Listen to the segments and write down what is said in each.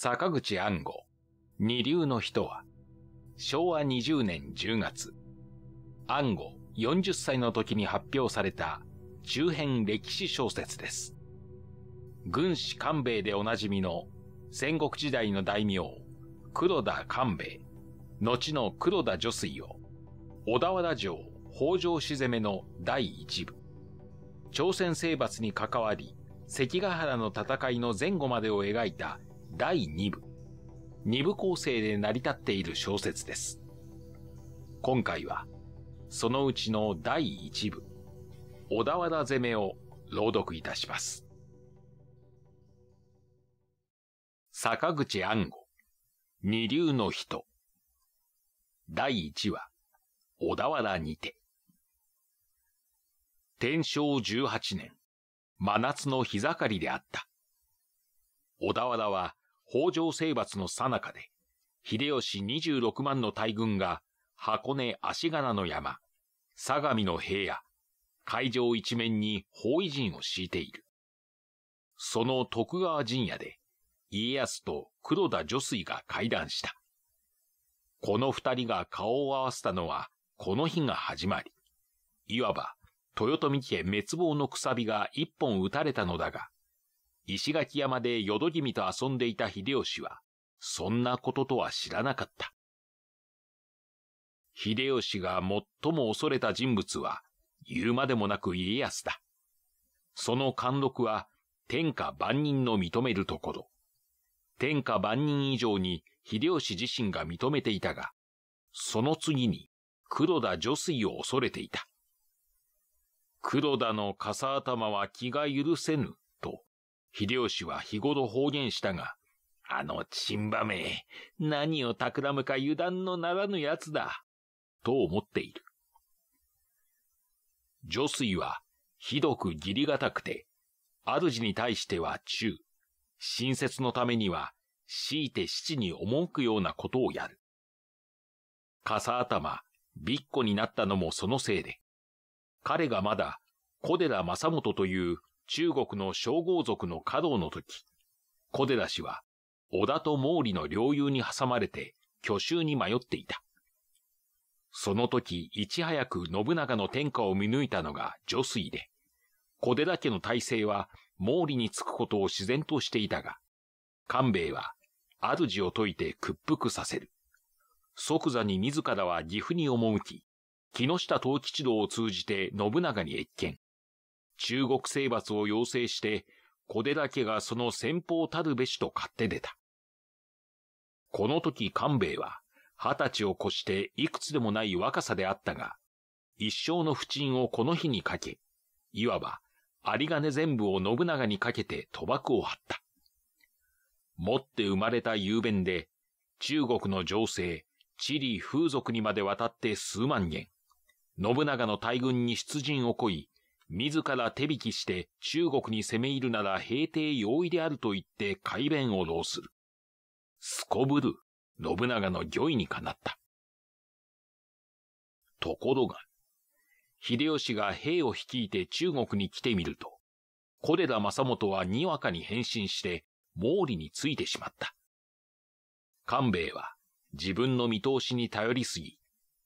坂口安吾、二流の人は、昭和20年10月、安吾40歳の時に発表された中編歴史小説です。軍師官兵衛でおなじみの戦国時代の大名、黒田官兵衛、後の黒田助水を、小田原城北条氏攻めの第一部、朝鮮征伐に関わり、関ヶ原の戦いの前後までを描いた第2部、2部構成で成り立っている小説です。今回は、そのうちの第1部、小田原攻めを朗読いたします。坂口安吾、二流の人。第1話、小田原にて。天正18年、真夏の日盛りであった。小田原は北条征伐の最中で、秀吉26万の大軍が箱根足柄の山、相模の平野、海上一面に包囲陣を敷いている。その徳川陣屋で、家康と黒田助水が会談した。この二人が顔を合わせたのは、この日が始まり、いわば、豊臣家滅亡のくさびが一本打たれたのだが、石垣山で淀君と遊んでいた秀吉は、そんなこととは知らなかった。秀吉が最も恐れた人物は、言うまでもなく家康だ。その貫禄は、天下万人の認めるところ。天下万人以上に秀吉自身が認めていたが、その次に黒田助水を恐れていた。黒田の笠頭は気が許せぬ秀吉は日頃方言したが、あのチンバめ、何を企むか油断のならぬ奴だ、と思っている。女水はひどく義理がたくて、主に対しては忠、親切のためには強いて七に赴くようなことをやる。笠頭、びっこになったのもそのせいで、彼がまだ小寺正元という中国の称号族の華道の時、小寺氏は、織田と毛利の領有に挟まれて、去就に迷っていた。その時、いち早く信長の天下を見抜いたのが女水で、小寺家の体制は毛利につくことを自然としていたが、官兵衛は主を解いて屈服させる。即座に自らは岐阜に赴き、木下藤吉郎を通じて信長に越見。中国征伐を要請して、小手だけがその先方たるべしと買って出た。この時官兵衛は、二十歳を越していくつでもない若さであったが、一生の不沈をこの日にかけ、いわば、有金全部を信長にかけて賭博を張った。持って生まれた雄弁で、中国の情勢、地理風俗にまで渡って数万円、信長の大軍に出陣をこい、自ら手引きして中国に攻め入るなら平定容易であると言って改弁を浪する。すこぶる、信長の御意にかなった。ところが、秀吉が兵を率いて中国に来てみると、コレ政正元はにわかに変身して毛利についてしまった。官兵衛は自分の見通しに頼りすぎ、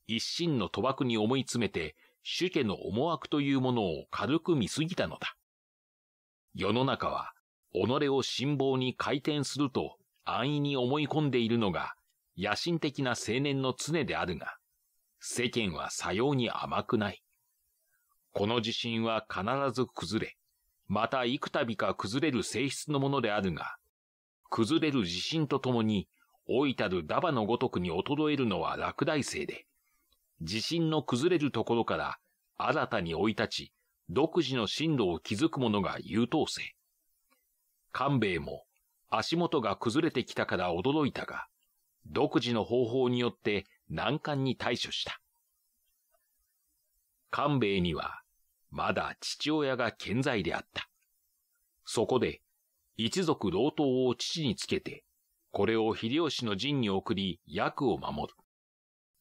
一心の賭博に思い詰めて主家の思惑というものを軽く見すぎたのだ。世の中は、己を辛抱に回転すると安易に思い込んでいるのが、野心的な青年の常であるが、世間はさように甘くない。この自信は必ず崩れ、また幾度か崩れる性質のものであるが、崩れる自信とともに、老いたるダバのごとくに衰えるのは落第生で、地震の崩れるところから新たに生い立ち、独自の進路を築く者が優等生。官兵衛も足元が崩れてきたから驚いたが、独自の方法によって難関に対処した。官兵衛にはまだ父親が健在であった。そこで一族老頭を父につけて、これを秀吉の陣に送り役を守る。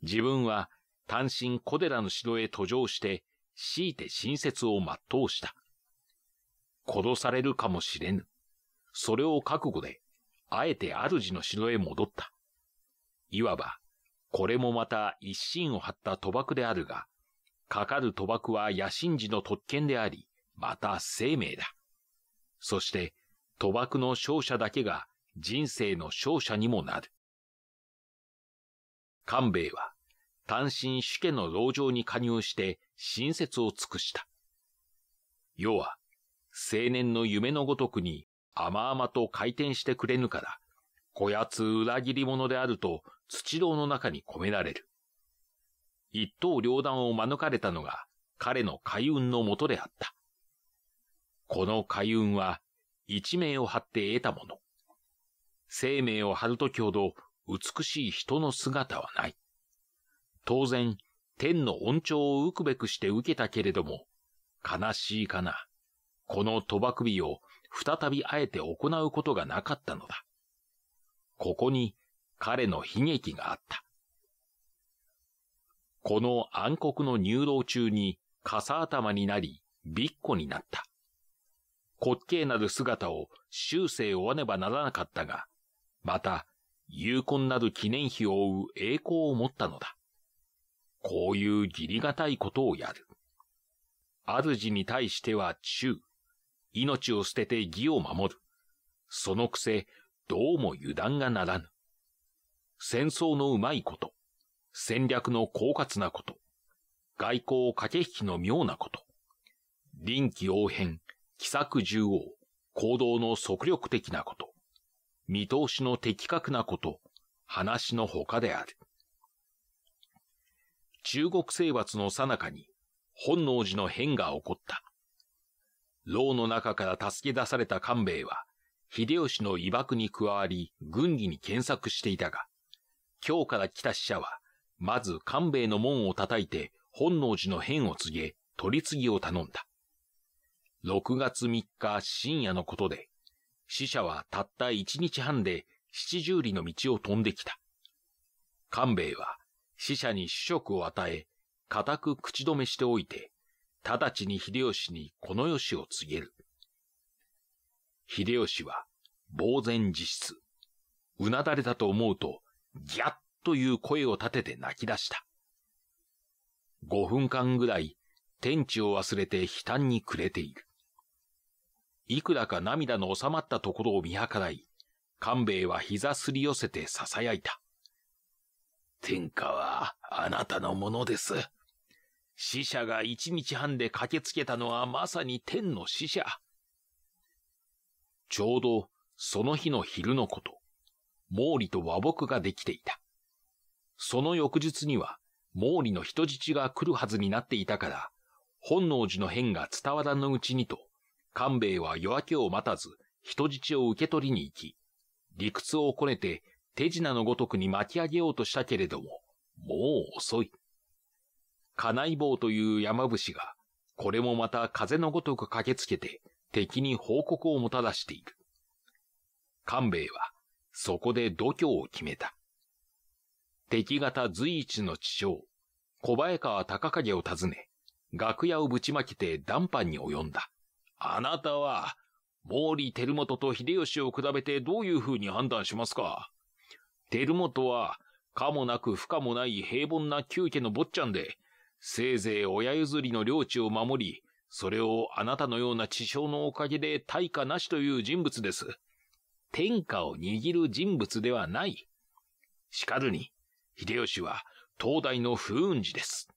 自分は単身小寺の城へ途上して、強いて親切を全うした。殺されるかもしれぬ。それを覚悟で、あえて主の城へ戻った。いわば、これもまた一心を張った賭博であるが、かかる賭博は野心児の特権であり、また生命だ。そして、賭博の勝者だけが人生の勝者にもなる。官兵衛は、単身主家の牢城に加入して親切を尽くした。要は、青年の夢のごとくに甘々と回転してくれぬから、こやつ裏切り者であると土道の中に込められる。一刀両断を免れたのが彼の海運のもとであった。この海運は一命を張って得たもの。生命を張るときほど美しい人の姿はない。当然、天の恩寵を受くべくして受けたけれども、悲しいかな。この賭博日を再びあえて行うことがなかったのだ。ここに彼の悲劇があった。この暗黒の入道中に傘頭になり、びっこになった。滑稽なる姿を終生追わねばならなかったが、また、有婚なる記念碑を追う栄光を持ったのだ。こういう義理がたいことをやる。主に対しては忠。命を捨てて義を守る。そのくせ、どうも油断がならぬ。戦争のうまいこと、戦略の狡猾なこと、外交駆け引きの妙なこと、臨機応変、奇策縦横、行動の速力的なこと、見通しの的確なこと、話の他である。中国征伐の最中に本能寺の変が起こった。牢の中から助け出された官兵衛は、秀吉の威爆に加わり、軍議に検索していたが、今日から来た死者は、まず官兵衛の門を叩いて本能寺の変を告げ、取り次ぎを頼んだ。6月3日深夜のことで、死者はたった1日半で七十里の道を飛んできた。官兵衛は死者に主食を与え、固く口止めしておいて、直ちに秀吉にこの世しを告げる。秀吉は、呆然自失。うなだれたと思うと、ギャッという声を立てて泣き出した。5分間ぐらい、天地を忘れて悲嘆に暮れている。いくらか涙の収まったところを見計らい、官兵衛は膝すり寄せて囁いた。天下はあなたのものです。死者が一日半で駆けつけたのはまさに天の死者。ちょうどその日の昼のこと、毛利と和睦ができていた。その翌日には毛利の人質が来るはずになっていたから、本能寺の変が伝わらぬうちにと、官兵衛は夜明けを待たず人質を受け取りに行き、理屈をこねて手品のごとくに巻き上げようとしたけれども、もう遅い。金井棒という山伏が、これもまた風のごとく駆けつけて、敵に報告をもたらしている。官兵衛は、そこで度胸を決めた。敵方随一の地匠、小早川高影を訪ね、楽屋をぶちまけて談判に及んだ。あなたは、毛利輝元と秀吉を比べてどういう風に判断しますか輝元は、かもなく不可もない平凡な旧家の坊ちゃんで、せいぜい親譲りの領地を守り、それをあなたのような地匠のおかげで対価なしという人物です。天下を握る人物ではない。しかるに、秀吉は東大の風雲児です。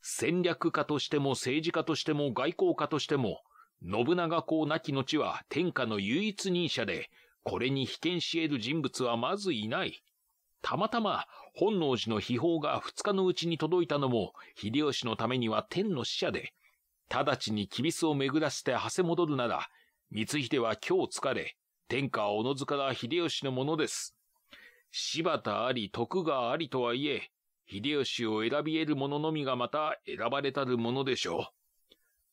戦略家としても政治家としても外交家としても、信長公なき後は天下の唯一人者で、これに被験し得る人物はまずいない。たまたま本能寺の秘宝が2日のうちに届いたのも、秀吉のためには天の使者で、直ちに吉備を巡らせてはせ戻るなら、光秀は今日疲れ、天下はおのずから秀吉のものです。柴田あり徳川ありとはいえ、秀吉を選び得る者のみがまた選ばれたるものでしょ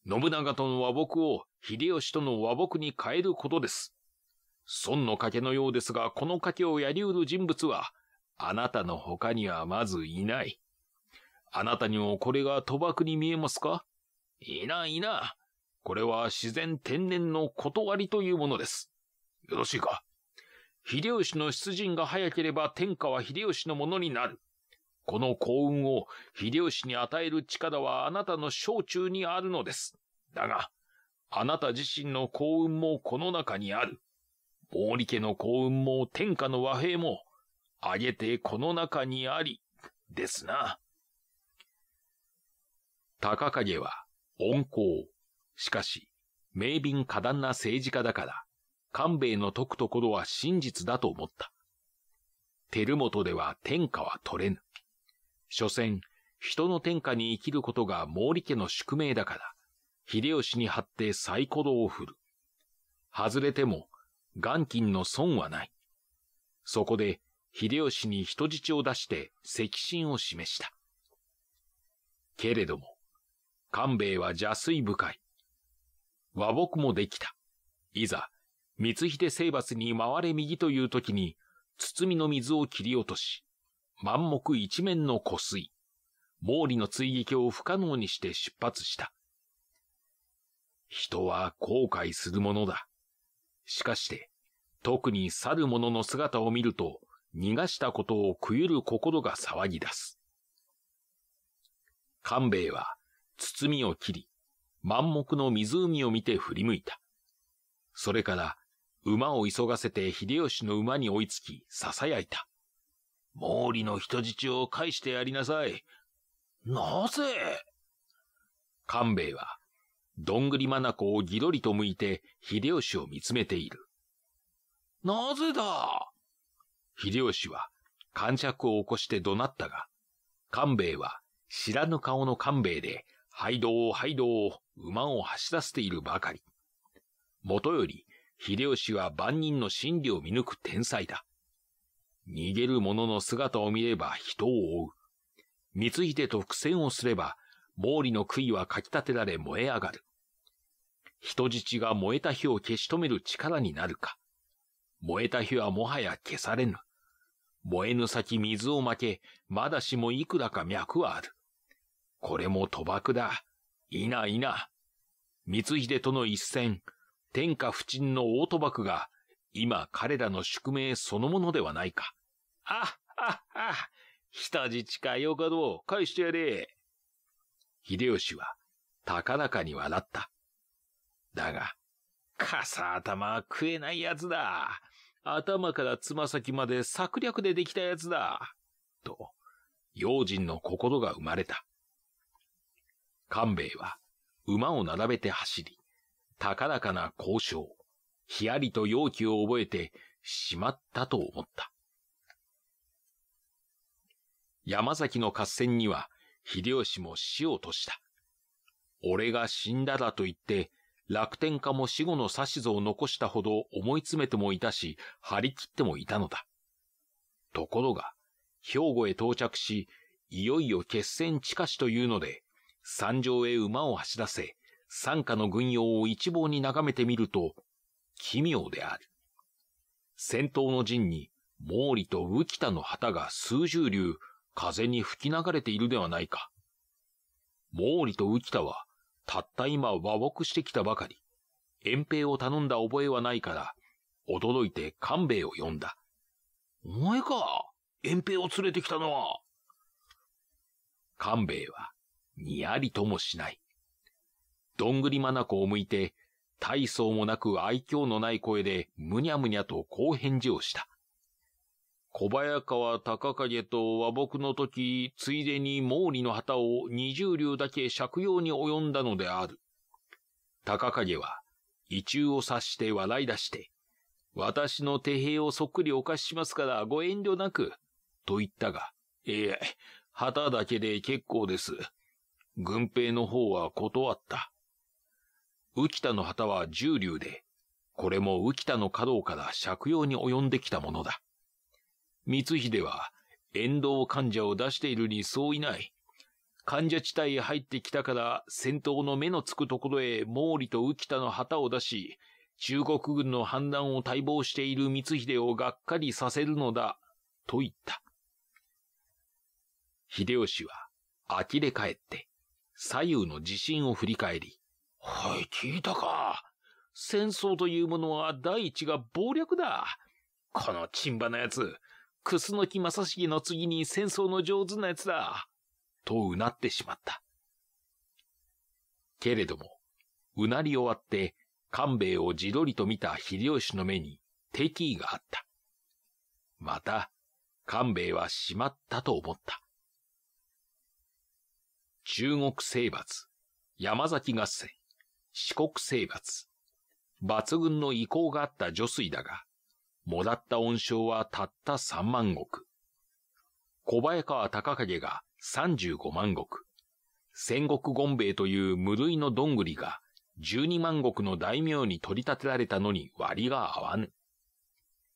う。信長との和睦を秀吉との和睦に変えることです。孫の賭けのようですが、この賭けをやりうる人物は、あなたの他にはまずいない。あなたにもこれが賭博に見えますかいないな。これは自然天然の断りというものです。よろしいか秀吉の出陣が早ければ天下は秀吉のものになる。この幸運を秀吉に与える力はあなたの小中にあるのです。だが、あなた自身の幸運もこの中にある。毛利家の幸運も天下の和平も、あげてこの中にあり、ですな。高影は温厚。しかし、明敏過断な政治家だから、官兵衛の解くところは真実だと思った。照本では天下は取れぬ。所詮、人の天下に生きることが毛利家の宿命だから、秀吉に張ってサイコロを振る。外れても、元金の損はない。そこで、秀吉に人質を出して責心を示した。けれども、官兵衛は邪水深い。和睦もできた。いざ、光秀征伐に回れ右という時に、包みの水を切り落とし、満目一面の湖水、毛利の追撃を不可能にして出発した。人は後悔するものだ。しかして、特に去る者の姿を見ると、逃がしたことを食ゆる心が騒ぎ出す。官兵衛は、包みを切り、満目の湖を見て振り向いた。それから、馬を急がせて秀吉の馬に追いつき、囁いた。毛利の人質を返してやりなさい。なぜ官兵衛は、どんぐりまなこをぎろりと向いて、秀吉を見つめている。なぜだ秀吉は、感触を起こして怒鳴ったが、官兵衛は知らぬ顔の官兵衛で、廃道廃道馬を走らせているばかり。もとより、秀吉は万人の心理を見抜く天才だ。逃げる者の姿を見れば人を追う。光秀と苦戦をすれば、毛利の杭はかき立てられ燃え上がる。人質が燃えた火を消し止める力になるか。燃えた火はもはや消されぬ。燃えぬ先水をまけ、まだしもいくらか脈はある。これも賭博だ。いないな。光秀との一戦、天下不沈の大賭博が、今彼らの宿命そのものではないか。あああ人質かよかどう、返してやれ。秀吉は、高らかに笑った。だが、傘頭は食えないやつだ。頭からつま先まで策略でできたやつだ。と、用心の心が生まれた。官兵衛は馬を並べて走り、高らかな交渉、ひやりと容器を覚えてしまったと思った。山崎の合戦には秀吉も死をとした。俺が死んだだと言って楽天家も死後の指図を残したほど思い詰めてもいたし、張り切ってもいたのだ。ところが、兵庫へ到着し、いよいよ決戦近しというので、山上へ馬を走らせ、参下の軍用を一望に眺めてみると、奇妙である。戦闘の陣に、毛利と浮田の旗が数十流、風に吹き流れているではないか。毛利と浮田は、たった今和睦してきたばかり。遠平を頼んだ覚えはないから、驚いて勘兵衛を呼んだ。お前か遠平を連れてきたのは。勘兵衛は、にやりともしない。どんぐりまなこを向いて、大層もなく愛嬌のない声でむにゃむにゃとこう返事をした。小早川高影と和睦の時、ついでに毛利の旗を二十両だけ借用に及んだのである。高影は、意中を察して笑い出して、私の手兵をそっくりお貸ししますからご遠慮なく、と言ったが、ええ、旗だけで結構です。軍兵の方は断った。浮田の旗は十両で、これも浮田の華道から借用に及んできたものだ。光秀は、遠藤患者を出しているにそういない。患者地帯へ入ってきたから、戦闘の目のつくところへ毛利と浮田の旗を出し、中国軍の反乱を待望している光秀をがっかりさせるのだ、と言った。秀吉は、呆れ返って、左右の自信を振り返り、はい、聞いたか。戦争というものは第一が暴略だ。このチ馬のな奴、楠木正成の次に戦争の上手な奴だ、とうなってしまった。けれども、うなり終わって、官兵衛をじ撮りと見た秀吉の目に敵意があった。また、官兵衛はしまったと思った。中国征伐、山崎合戦、四国征伐、抜群の意向があった女水だが、もらった恩賞はたった三万石。小早川隆景が三十五万石。戦国権兵衛という無類のどんぐりが十二万石の大名に取り立てられたのに割が合わぬ。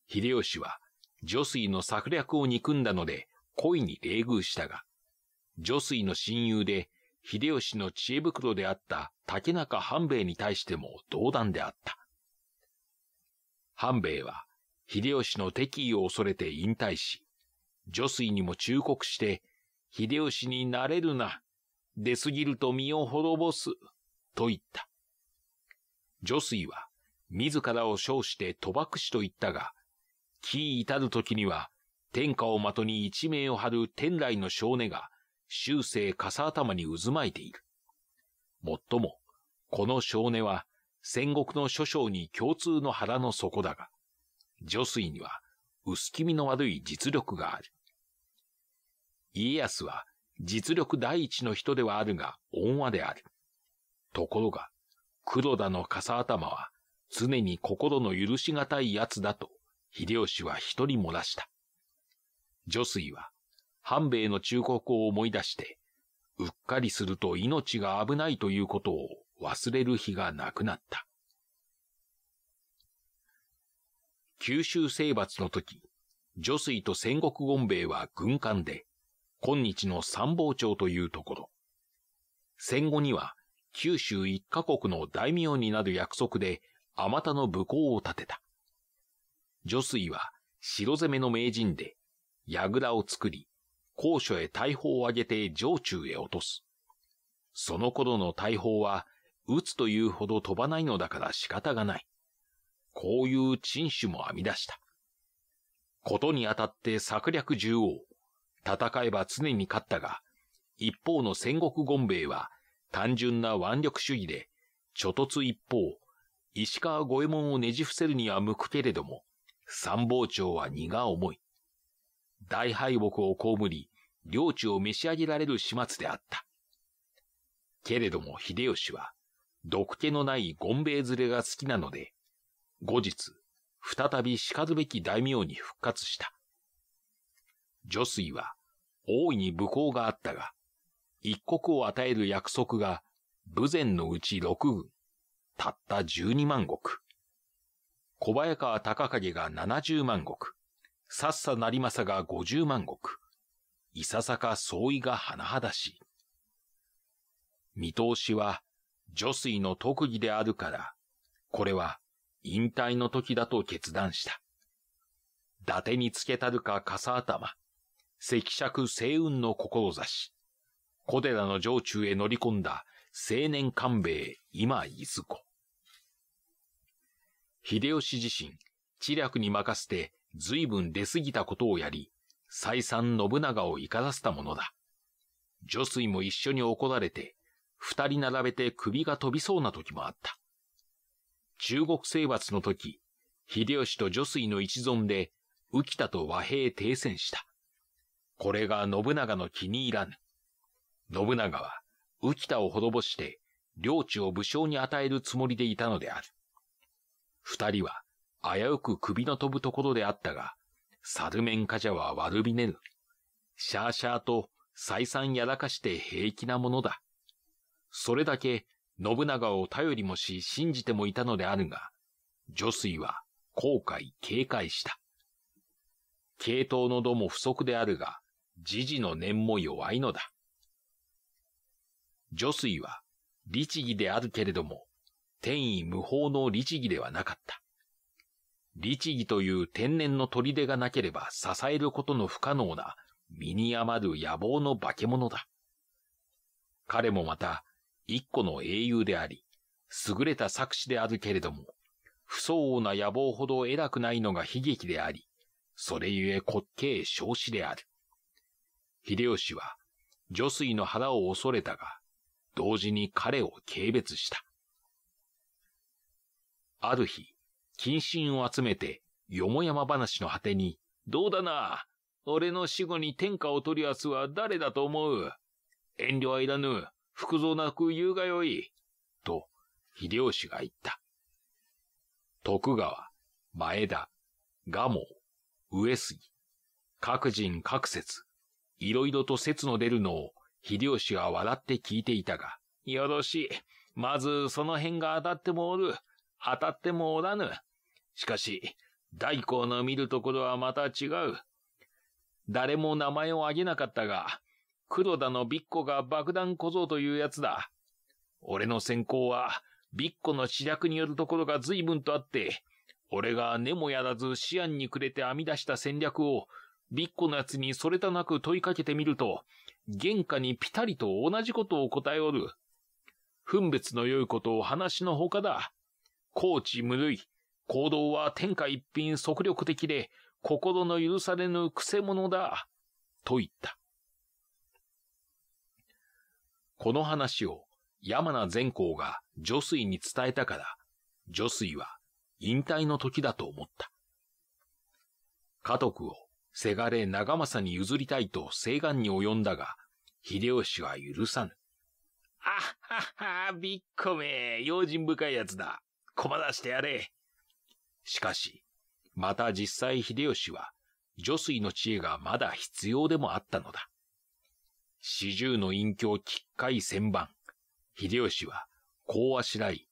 秀吉は女水の策略を憎んだので恋に冷遇したが、女水の親友で秀吉の知恵袋であった竹中半兵衛に対しても同断であった。半兵衛は秀吉の敵意を恐れて引退し、女水にも忠告して、秀吉になれるな、出すぎると身を滅ぼす、と言った。女水は、自らを称して賭博師と言ったが、木至る時には、天下を的に一命を張る天来の少年が、終生笠頭に渦巻いている。もっとも、この少年は、戦国の諸将に共通の腹の底だが、上水には薄気味の悪い実力がある。家康は実力第一の人ではあるが恩和である。ところが、黒田の笠頭は常に心の許し難い奴だと秀吉は一人漏らした。女水は半兵衛の忠告を思い出して、うっかりすると命が危ないということを忘れる日がなくなった。九州征伐の時、女水と戦国権兵衛は軍艦で、今日の参謀長というところ。戦後には九州一カ国の大名になる約束で、あまたの武功を立てた。女水は城攻めの名人で、らを作り、高所へ大砲を上げて城中へ落とす。その頃の大砲は、撃つというほど飛ばないのだから仕方がない。こういう陳種も編み出した。ことにあたって策略獣王。戦えば常に勝ったが、一方の戦国権兵衛は単純な腕力主義で、諸突一方、石川五右衛門をねじ伏せるには向くけれども、参謀長は荷が重い。大敗北を被り、領地を召し上げられる始末であった。けれども秀吉は、毒気のない権兵衛連れが好きなので、後日、再び叱るべき大名に復活した。女水は大いに武功があったが、一国を与える約束が武前のうち6軍、たった12万石。小早川隆景が70万石、さっさ成政が50万石、いささか相違が甚だしい。見通しは、女水の特技であるから、これは引退の時だと決断した。伊達につけたるか笠頭、赤尺星雲の志、小寺の城中へ乗り込んだ青年官兵衛今伊豆子。秀吉自身、知略に任せて随分出過ぎたことをやり、再三信長を怒らせたものだ。女水も一緒に怒られて、二人並べて首が飛びそうな時もあった。中国征伐の時、秀吉と助水の一存で、浮田と和平停戦した。これが信長の気に入らぬ。信長は、浮田を滅ぼして、領地を武将に与えるつもりでいたのである。二人は、危うく首の飛ぶところであったが、サルメンカジャは悪びねぬ。シャーシャーと再三やらかして平気なものだ。それだけ信長を頼りもし信じてもいたのであるが、女水は後悔警戒した。系統の度も不足であるが、時事の念も弱いのだ。女水は律儀であるけれども、天意無法の律儀ではなかった。律儀という天然の砦がなければ支えることの不可能な身に余る野望の化け物だ。彼もまた一個の英雄であり、優れた作詞であるけれども、不相応な野望ほど偉くないのが悲劇であり、それゆえ滑稽少子である。秀吉は、女水の腹を恐れたが、同時に彼を軽蔑した。ある日、謹慎を集めて、よもやま話の果てに、どうだな俺の死後に天下を取るすは誰だと思う遠慮はいらぬ。福蔵なく言うがよい、と、秀吉が言った。徳川、前田、蒲生、上杉、各人各説、いろいろと説の出るのを、秀吉は笑って聞いていたが、よろしい。まず、その辺が当たってもおる。当たってもおらぬ。しかし、大光の見るところはまた違う。誰も名前を挙げなかったが、黒田のビッコが爆弾小僧というやつだ。俺の先行は、ビッコの知略によるところが随分とあって、俺が根もやらず思案にくれて編み出した戦略を、ビッコのやつにそれたなく問いかけてみると、原価にぴたりと同じことを答えおる。分別の良いことを話のほかだ。高知無類。行動は天下一品即力的で、心の許されぬ癖者だ。と言った。この話を山名善光が女水に伝えたから、女水は引退の時だと思った。家督をせがれ長政に譲りたいと請願に及んだが、秀吉は許さぬ。あはは、びっこめ、用心深いやつだ。駒出してやれ。しかし、また実際秀吉は、女水の知恵がまだ必要でもあったのだ。四十の隠居きっかい千番。秀吉は、こうあしらい、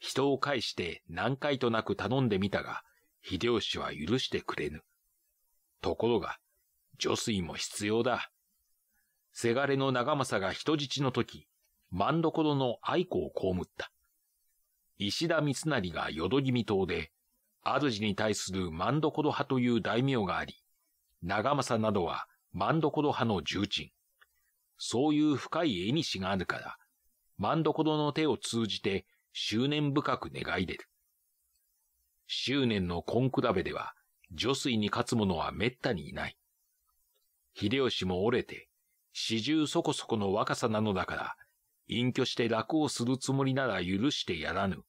人を介して何回となく頼んでみたが、秀吉は許してくれぬ。ところが、助水も必要だ。せがれの長政が人質の時、万所の愛子をこむった。石田三成が淀君党で、主に対する万所派という大名があり、長政などは万所派の重鎮。そういう深い絵にしがあるから、万どこの手を通じて執念深く願い出る。執念の根比べでは、女水に勝つ者は滅多にいない。秀吉も折れて、四十そこそこの若さなのだから、隠居して楽をするつもりなら許してやらぬ。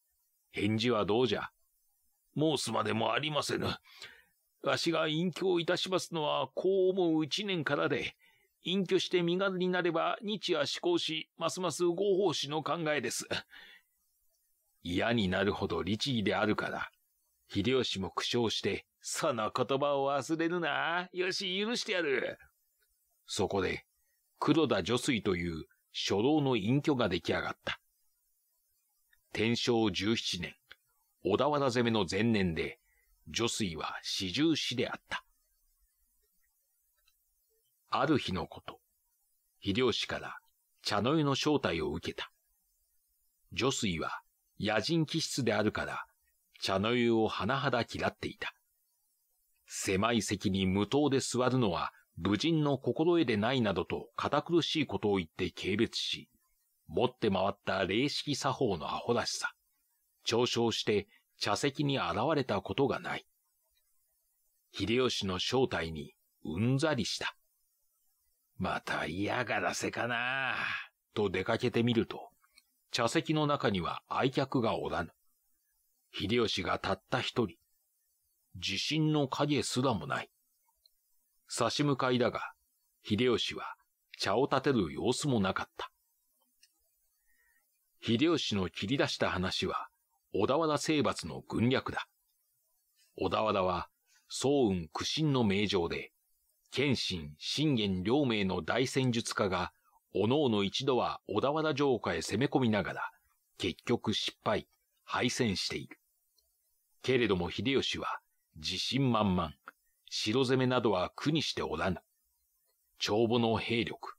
返事はどうじゃ申すまでもありませぬ。わしが隠居いたしますのは、こう思う一年からで、隠居して身軽になれば日夜思考し、ますます合法師の考えです。嫌になるほど律儀であるから、秀吉も苦笑して、その言葉を忘れるな。よし、許してやる。そこで、黒田助水という初老の隠居が出来上がった。天正17年、小田原攻めの前年で、助水は四十四であった。ある日のこと、秀吉から茶の湯の招待を受けた。女水は野人気質であるから、茶の湯を甚だ嫌っていた。狭い席に無糖で座るのは、無人の心得でないなどと堅苦しいことを言って軽蔑し、持って回った霊式作法のアホらしさ、嘲笑して茶席に現れたことがない。秀吉の正体にうんざりした。また嫌がらせかなと出かけてみると、茶席の中には愛客がおらぬ。秀吉がたった一人。自信の影すらもない。差し向かいだが、秀吉は茶を立てる様子もなかった。秀吉の切り出した話は、小田原征伐の軍略だ。小田原は、早雲苦心の名城で、謙信、信玄両名の大戦術家が、おのおの一度は小田原城下へ攻め込みながら、結局失敗、敗戦している。けれども秀吉は、自信満々、城攻めなどは苦にしておらぬ。帳簿の兵力、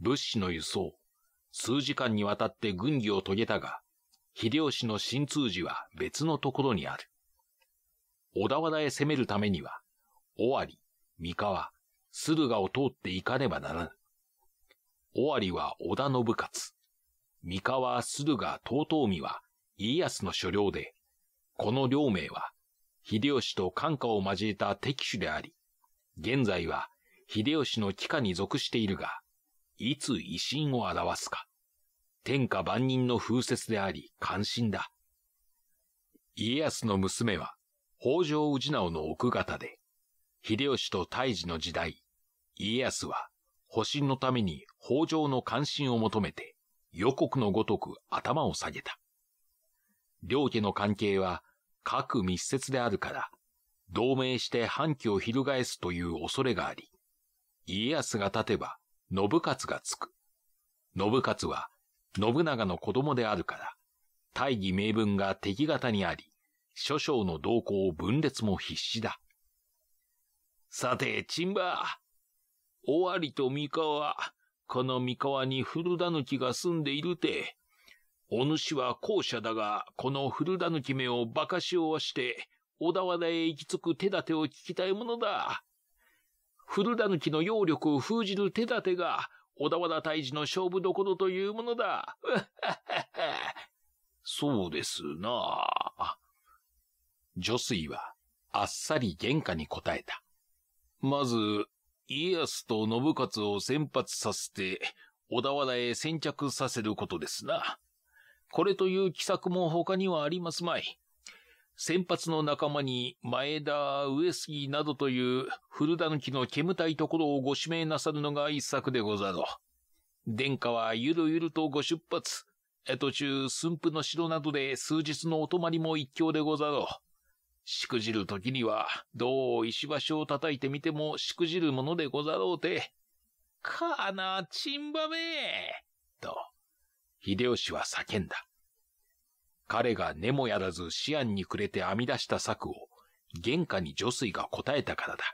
物資の輸送、数時間にわたって軍議を遂げたが、秀吉の新通寺は別のところにある。小田原へ攻めるためには、尾張、三河、駿河を通っていかねばならぬ。尾張は織田信勝、三河駿河遠江は家康の所領で、この両名は、秀吉と関下を交えた敵手であり、現在は秀吉の帰下に属しているが、いつ威信を表すか。天下万人の風説であり、関心だ。家康の娘は、北条氏直の奥方で、秀吉と大治の時代、家康は、保身のために北条の関心を求めて、予告のごとく頭を下げた。両家の関係は、各密接であるから、同盟して反旗を翻すという恐れがあり、家康が立てば、信勝がつく。信勝は、信長の子供であるから、大義名分が敵方にあり、諸将の動向を分裂も必至だ。さて、チンバー、尾張と三河、この三河に古田きが住んでいるて。お主は後者だが、この古田き目を馬鹿しをわして、小田原へ行き着く手立てを聞きたいものだ。古田きの揚力を封じる手立てが、小田原大治の勝負どころというものだ。そうですな。女水は、あっさり玄価に答えた。まず、家康と信勝を先発させて、小田原へ先着させることですな。これという奇策も他にはありますまい。先発の仲間に前田、上杉などという古田抜の煙たいところをご指名なさるのが一策でござろう。殿下はゆるゆるとご出発。途中、駿府の城などで数日のお泊まりも一興でござろう。しくじる時には、どう石橋を叩いてみてもしくじるものでござろうて。かな、ちんばめと、秀吉は叫んだ。彼が根もやらず思案にくれて編み出した策を、玄関に女水が答えたからだ。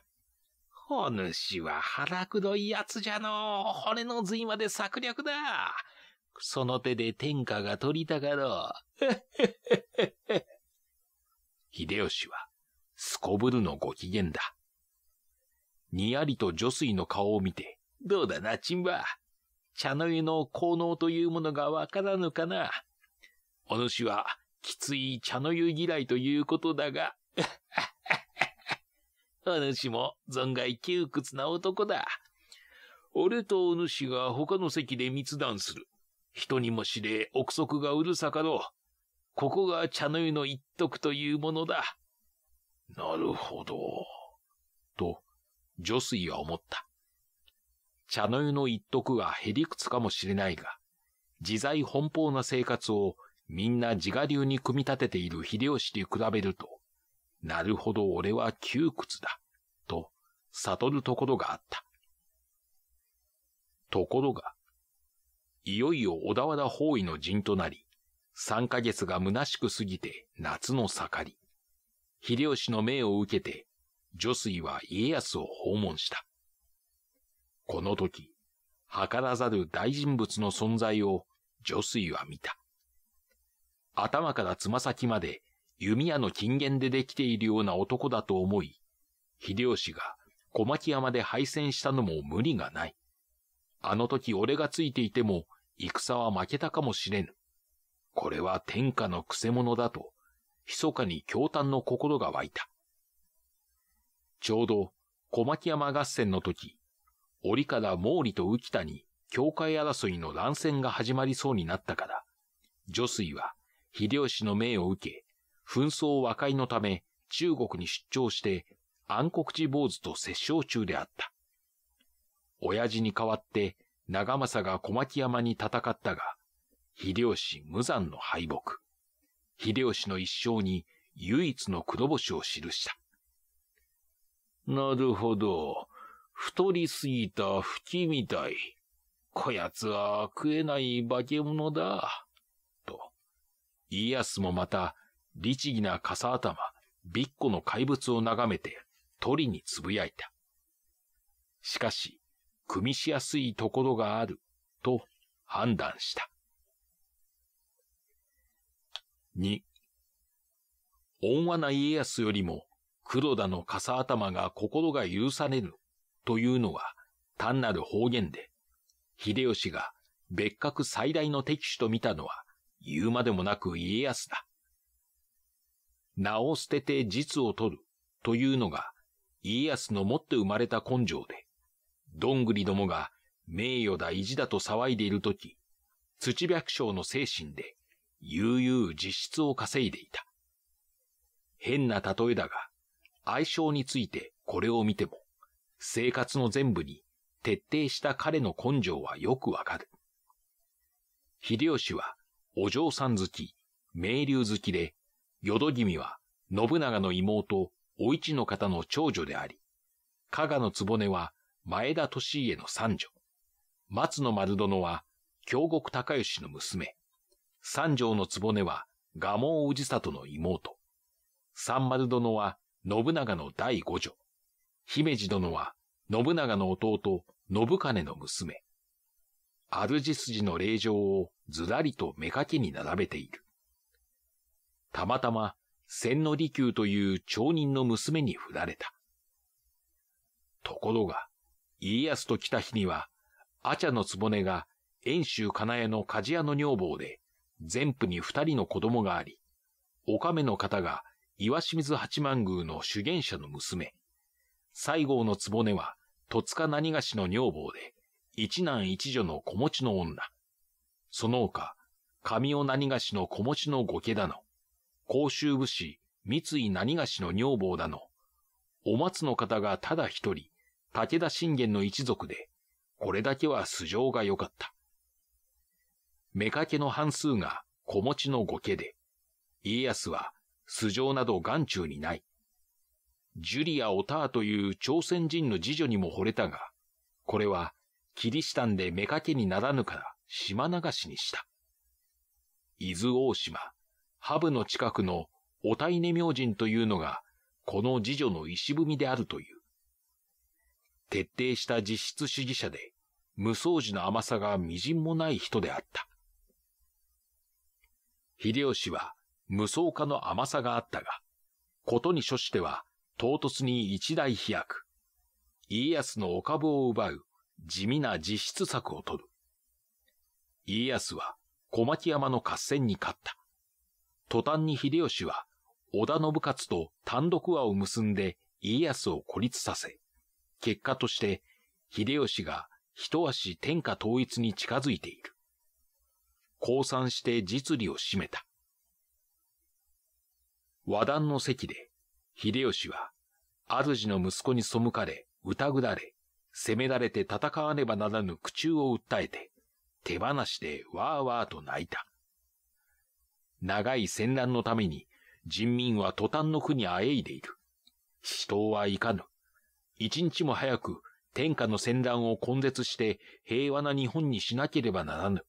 お主は腹くどいやつじゃの骨の髄まで策略だその手で天下が取りたがろう。秀吉は、すこぶるのご機嫌だ。にやりと女水の顔を見て、どうだな、チンバ。茶の湯の効能というものがわからぬかな。お主は、きつい茶の湯嫌いということだが、お主も存外窮屈な男だ。俺とお主が他の席で密談する。人にも知れ、憶測がうるさかろここが茶の湯の一徳というものだ。なるほど。と、女水は思った。茶の湯の一徳はへりくつかもしれないが、自在奔放な生活をみんな自我流に組み立てている秀吉に比べると、なるほど俺は窮屈だ、と悟るところがあった。ところが、いよいよ小田原包囲の陣となり、3ヶ月が虚しく過ぎて夏の盛り。秀吉の命を受けて、女水は家康を訪問した。この時、図らざる大人物の存在を女水は見た。頭からつま先まで弓矢の金言でできているような男だと思い、秀吉が小牧山で敗戦したのも無理がない。あの時俺がついていても戦は負けたかもしれぬ。これは天下のくせ者だと、密かに驚嘆の心が湧いた。ちょうど、小牧山合戦の時、折から毛利と浮田に境界争いの乱戦が始まりそうになったから、女水は秀吉の命を受け、紛争和解のため中国に出張して暗黒寺坊主と折衝中であった。親父に代わって長政が小牧山に戦ったが、秀吉無惨の敗北。秀吉の一生に唯一の黒星を記した。なるほど。太りすぎた吹きみたい。こやつは食えない化け物だ。と。家康もまた、律儀な笠頭、びっこの怪物を眺めて、鳥につぶやいた。しかし、組みしやすいところがある、と判断した。2、恩和な家康よりも黒田の笠頭が心が許されぬというのは単なる方言で、秀吉が別格最大の敵手と見たのは言うまでもなく家康だ。名を捨てて実を取るというのが家康の持って生まれた根性で、どんぐりどもが名誉だ意地だと騒いでいるとき、土百姓の精神で悠々実質を稼いでいた。変な例えだが、愛称についてこれを見ても、生活の全部に徹底した彼の根性はよくわかる。秀吉はお嬢さん好き、名流好きで、淀君は信長の妹、お市の方の長女であり、加賀の局は前田利家の三女、松の丸殿は京極高吉の娘、三条の局は、蒲生氏里の妹。三丸殿は、信長の第五女。姫路殿は、信長の弟、信金の娘。主筋の霊場をずらりと目かけに並べている。たまたま、千利休という町人の娘に振られた。ところが、家康と来た日には、阿茶の局が遠州金谷の鍛冶屋の女房で、全府に二人の子供があり、お亀の方が岩清水八幡宮の主言者の娘、西郷の局は戸塚何菓子の女房で、一男一女の子持ちの女。その他、神尾何菓子の子持ちの御家だの、甲州武士三井何菓子の女房だの、お松の方がただ一人、武田信玄の一族で、これだけは素性が良かった。妾の半数が子持ちの御家で、家康は素性など眼中にない。ジュリア・オターという朝鮮人の次女にも惚れたが、これはキリシタンで妾にならぬから島流しにした。伊豆大島、ハブの近くのオタイネ明神というのが、この次女の石踏みであるという。徹底した実質主義者で、無双除の甘さが微塵もない人であった。秀吉は無双化の甘さがあったが、ことに処しては唐突に一大飛躍。家康のお株を奪う地味な実質策を取る。家康は小牧山の合戦に勝った。途端に秀吉は織田信勝と単独和を結んで家康を孤立させ、結果として秀吉が一足天下統一に近づいている。降参して実利を占めた。和壇の席で、秀吉は、主の息子に背かれ、疑られ、責められて戦わねばならぬ苦中を訴えて、手放しでわーわーと泣いた。長い戦乱のために、人民は途端の苦にあえいでいる。死闘はいかぬ。一日も早く天下の戦乱を根絶して平和な日本にしなければならぬ。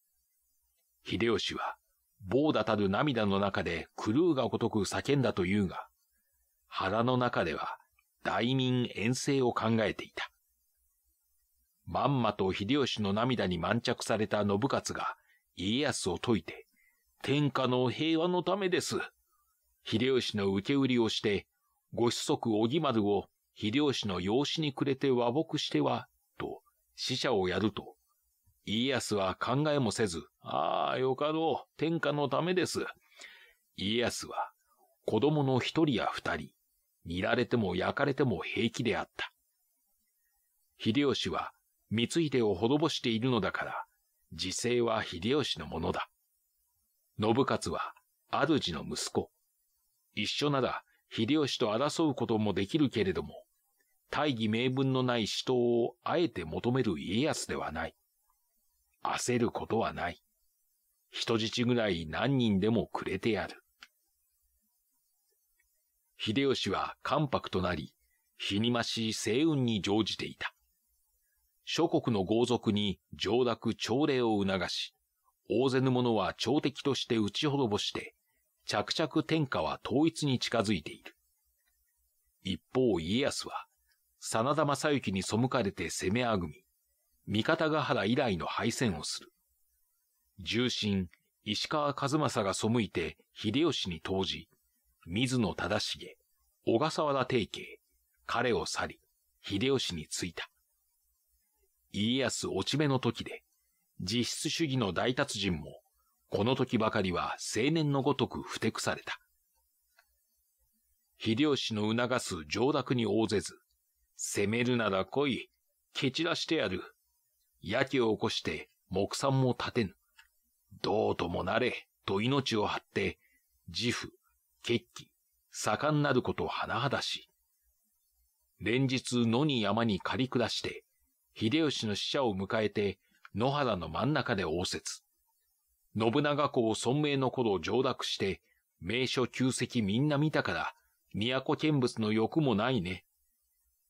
秀吉は、棒だたる涙の中で狂うがごとく叫んだというが、腹の中では大民遠征を考えていた。まんまと秀吉の涙に満着された信勝が家康を説いて、天下の平和のためです。秀吉の受け売りをして、ご子息小木丸を秀吉の養子にくれて和睦しては、と死者をやると、家康は考えもせず、ああ、よかろう、天下のためです。家康は、子供の一人や二人、煮られても焼かれても平気であった。秀吉は、光秀を滅ぼしているのだから、自制は秀吉のものだ。信勝は、主の息子。一緒なら、秀吉と争うこともできるけれども、大義名分のない死闘をあえて求める家康ではない。焦ることはない。人質ぐらい何人でもくれてやる。秀吉は関白となり、日に増し西運に乗じていた。諸国の豪族に上諾朝礼を促し、大勢の者は朝敵として打ち滅ぼして、着々天下は統一に近づいている。一方家康は、真田正幸に背かれて攻めあぐみ、三方ヶ原以来の敗戦をする。重臣、石川和正が背いて秀吉に投じ、水野忠重、小笠原定慶、彼を去り、秀吉に着いた。家康落ち目の時で、実質主義の大達人も、この時ばかりは青年のごとくふてくされた。秀吉の促す上洛に応ぜず、攻めるなら来い、蹴散らしてやる、やきを起こして木産も立てぬ。どうともなれ、と命を張って、自負、決起、盛んなること甚だし。連日野に山に狩り下して、秀吉の使者を迎えて、野原の真ん中で応接。信長公尊明の頃上諾して、名所旧跡みんな見たから、都見物の欲もないね。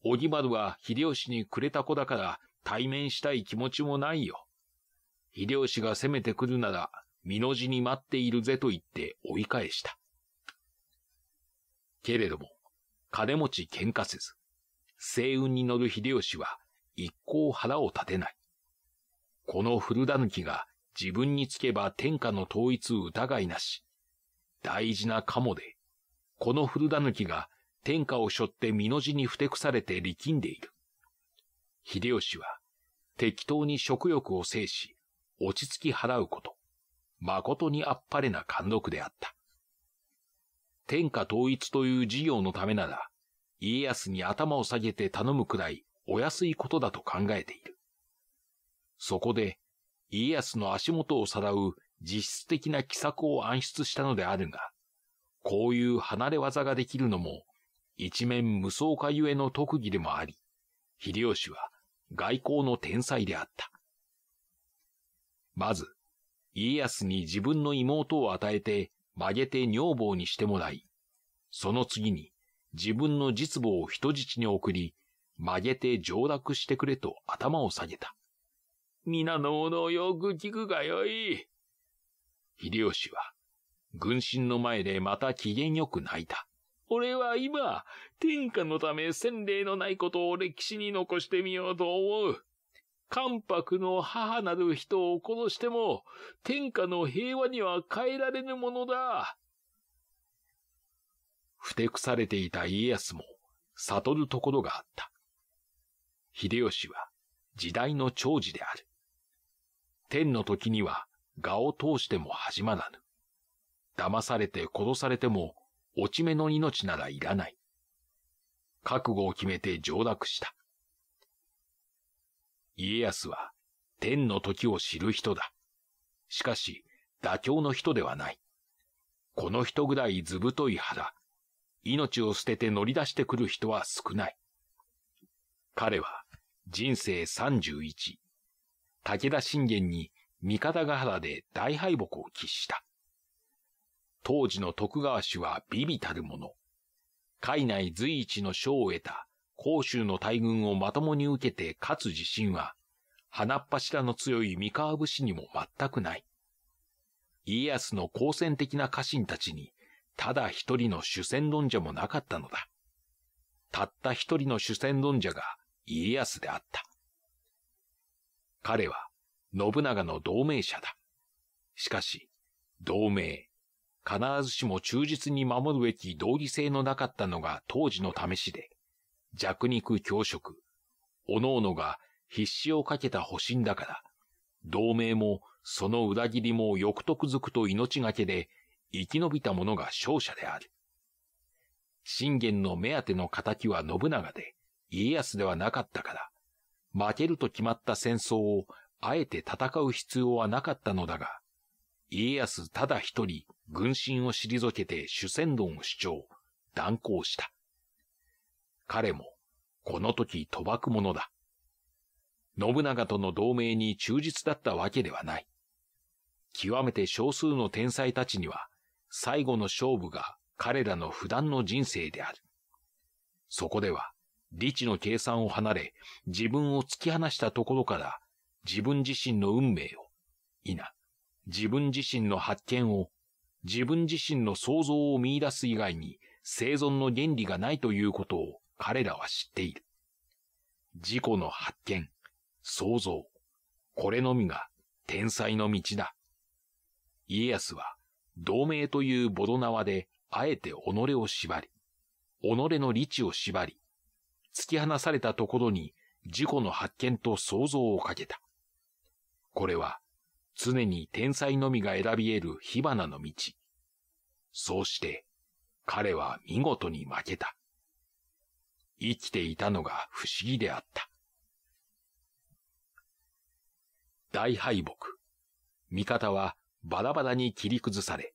荻木丸は秀吉にくれた子だから対面したい気持ちもないよ。秀吉が攻めてくるなら、身の字に待っているぜと言って追い返した。けれども、金持ち喧嘩せず、星雲に乗る秀吉は一向腹を立てない。この古狸きが自分につけば天下の統一疑いなし。大事なかもで、この古狸きが天下を背負って身の字にふてくされて力んでいる。秀吉は、適当に食欲を制し、落ち着き払うこと、誠にあっぱれな貫禄であった。天下統一という事業のためなら、家康に頭を下げて頼むくらいお安いことだと考えている。そこで、家康の足元をさらう実質的な奇策を暗出したのであるが、こういう離れ技ができるのも、一面無双化ゆえの特技でもあり、秀吉は外交の天才であった。まず、家康に自分の妹を与えて曲げて女房にしてもらい、その次に自分の実母を人質に送り、曲げて上洛してくれと頭を下げた。皆の者をよく聞くがよい。秀吉は、軍神の前でまた機嫌よく泣いた。俺は今、天下のため洗礼のないことを歴史に残してみようと思う。関白の母なる人を殺しても、天下の平和には変えられぬものだ。ふてくされていた家康も、悟るところがあった。秀吉は、時代の長寿である。天の時には、我を通しても始まらぬ。騙されて殺されても、落ち目の命ならいらない。覚悟を決めて上洛した。家康は天の時を知る人だ。しかし、妥協の人ではない。この人ぐらいずぶとい腹、命を捨てて乗り出してくる人は少ない。彼は人生31、武田信玄に三方ヶ原で大敗北を喫した。当時の徳川氏は微々たるもの。海内随一の賞を得た甲州の大軍をまともに受けて勝つ自信は、花っ柱の強い三河武士にも全くない。家康の好戦的な家臣たちに、ただ一人の主戦論者もなかったのだ。たった一人の主戦論者が家康であった。彼は、信長の同盟者だ。しかし、同盟、必ずしも忠実に守るべき道義性のなかったのが当時の試しで、弱肉強食、各々が必死をかけた保身だから、同盟もその裏切りも欲得づくと命がけで生き延びた者が勝者である。信玄の目当ての仇は信長で、家康ではなかったから、負けると決まった戦争をあえて戦う必要はなかったのだが、家康ただ一人軍心を退けて主戦論を主張、断行した。彼も、この時賭博者だ。信長との同盟に忠実だったわけではない。極めて少数の天才たちには、最後の勝負が彼らの普段の人生である。そこでは、理智の計算を離れ、自分を突き放したところから、自分自身の運命を、否、自分自身の発見を自分自身の想像を見出す以外に生存の原理がないということを彼らは知っている。自己の発見、想像、これのみが天才の道だ。家康は同盟というボド縄であえて己を縛り、己の理知を縛り、突き放されたところに自己の発見と想像をかけた。これは常に天才のみが選び得る火花の道。そうして、彼は見事に負けた。生きていたのが不思議であった。大敗北。味方はバラバラに切り崩され、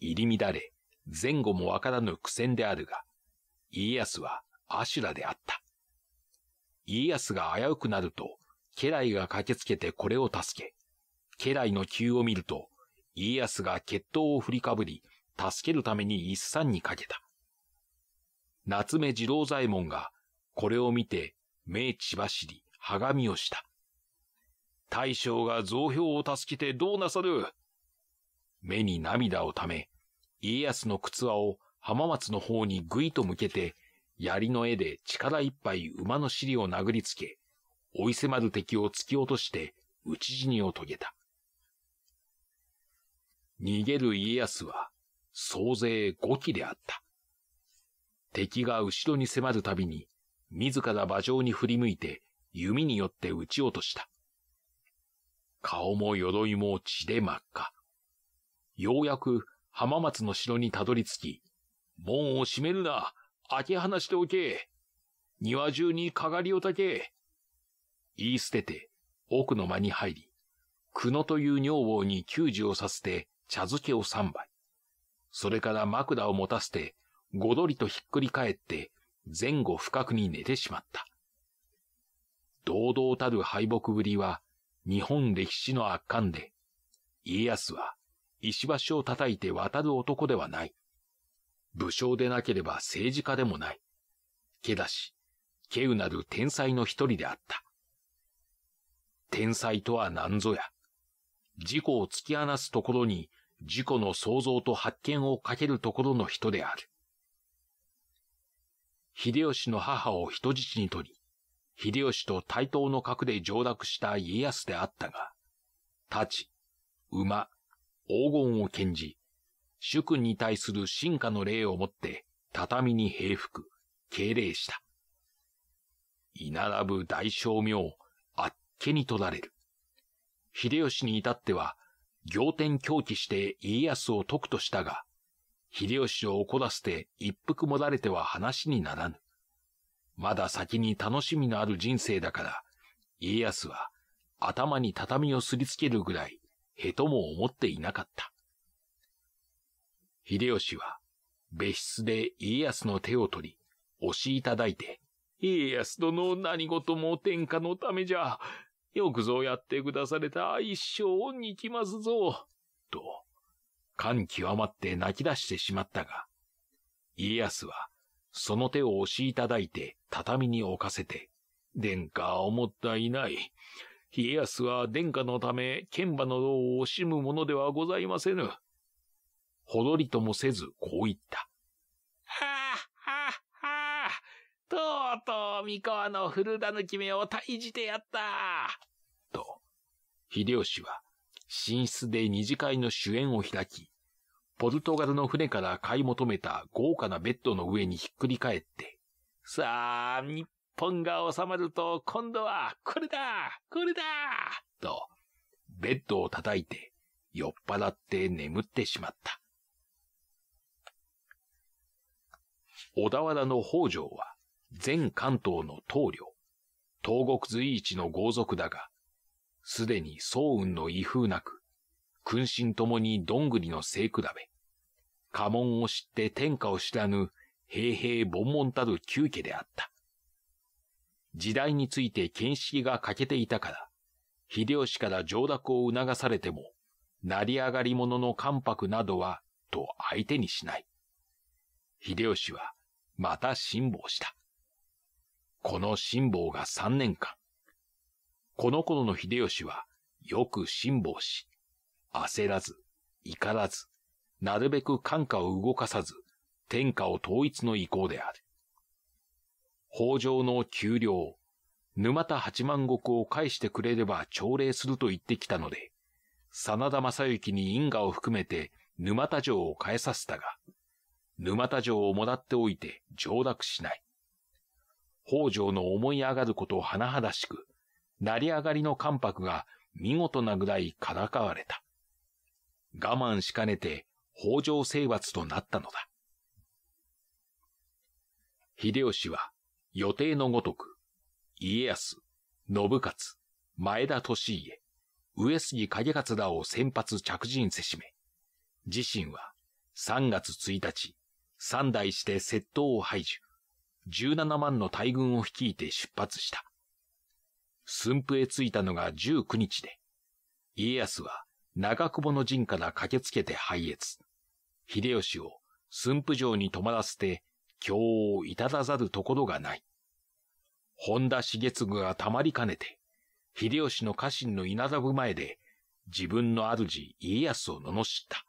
入り乱れ、前後もわからぬ苦戦であるが、家康はアシュラであった。家康が危うくなると、家来が駆けつけてこれを助け、家来の急を見ると、家康が決闘を振りかぶり、助けるために一山にかけた。夏目二郎左衛門が、これを見て、目血走り、はがみをした。大将が増兵を助けてどうなさる目に涙をため、家康の靴輪を浜松の方にぐいと向けて、槍の絵で力いっぱい馬の尻を殴りつけ、おい迫る敵を突き落として、討ち死にを遂げた。逃げる家康は、総勢5機であった。敵が後ろに迫るたびに、自ら馬上に振り向いて、弓によって撃ち落とした。顔も鎧も血で真っ赤。ようやく浜松の城にたどり着き、門を閉めるな開け放しておけ庭中にかがりをたけ言い捨てて、奥の間に入り、久野という女房に給仕をさせて、茶漬けを三杯。それから枕を持たせて、ごどりとひっくり返って、前後深くに寝てしまった。堂々たる敗北ぶりは、日本歴史の圧巻で、家康は、石橋を叩いて渡る男ではない。武将でなければ政治家でもない。けだし、稀有なる天才の一人であった。天才とは何ぞや。自己を突き放すところに自己の創造と発見をかけるところの人である。秀吉の母を人質に取り、秀吉と対等の格で上洛した家康であったが、太刀、馬、黄金を剣じ、主君に対する進化の礼をもって畳に平服、敬礼した。居並ぶ大将名、あっけに取られる。秀吉に至っては、仰天狂気して家康を解くとしたが、秀吉を怒らせて一服もられては話にならぬ。まだ先に楽しみのある人生だから、家康は頭に畳をすりつけるぐらい、へとも思っていなかった。秀吉は、別室で家康の手を取り、押しいただいて、家康殿何事も天下のためじゃ、よくぞやってくだされた一生恩に来ますぞ、と、感極まって泣き出してしまったが、家康は、その手を押しいただいて畳に置かせて、殿下は思ったいない。家康は殿下のため剣馬の道を惜しむものではございませぬ。ほどりともせずこう言った。とうとう、三河の古田の決めを退治でやったと、秀吉は、寝室で二次会の主演を開き、ポルトガルの船から買い求めた豪華なベッドの上にひっくり返って、さあ、日本が収まると今度はこれだこれだと、ベッドを叩いて酔っ払って眠ってしまった。小田原の北条は、全関東の棟梁、東国随一の豪族だが、すでに宗雲の威風なく、君臣ともにどんぐりの聖くだべ。家紋を知って天下を知らぬ、平平凡々たる旧家であった。時代について見識が欠けていたから、秀吉から上諾を促されても、成り上がり者の関白などは、と相手にしない。秀吉は、また辛抱した。この辛抱が三年間。この頃の秀吉は、よく辛抱し、焦らず、怒らず、なるべく感化を動かさず、天下を統一の意向である。北条の給料、沼田八万石を返してくれれば朝礼すると言ってきたので、真田正幸に因果を含めて沼田城を返させたが、沼田城をもらっておいて上諾しない。北条の思い上がることを甚だしく、成り上がりの関白が見事なぐらいからかわれた。我慢しかねて北条征伐となったのだ。秀吉は予定のごとく、家康、信勝、前田利家、上杉景勝らを先発着陣せしめ、自身は3月1日、三代して窃盗を排除。17万の大軍を率いて出発した。駿府へ着いたのが19日で、家康は長久保の陣から駆けつけて拝謁。秀吉を駿府城に泊まらせて、教を至らざるところがない。本田重次がたまりかねて、秀吉の家臣の稲田部前で、自分の主家康を罵った。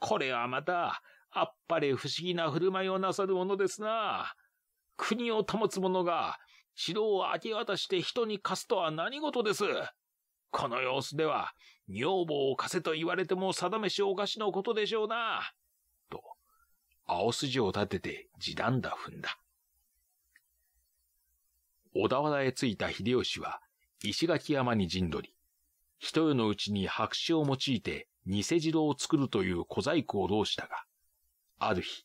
これはまた、あっぱれ不思議な振る舞いをなさるものですな。国を保つ者が、城を明け渡して人に貸すとは何事です。この様子では、女房を貸せと言われても定めしおかしのことでしょうな。と、青筋を立てて地短だ踏んだ。小田原へ着いた秀吉は、石垣山に陣取り、一夜のうちに白紙を用いて偽城を作るという小細工を弄したが、ある日、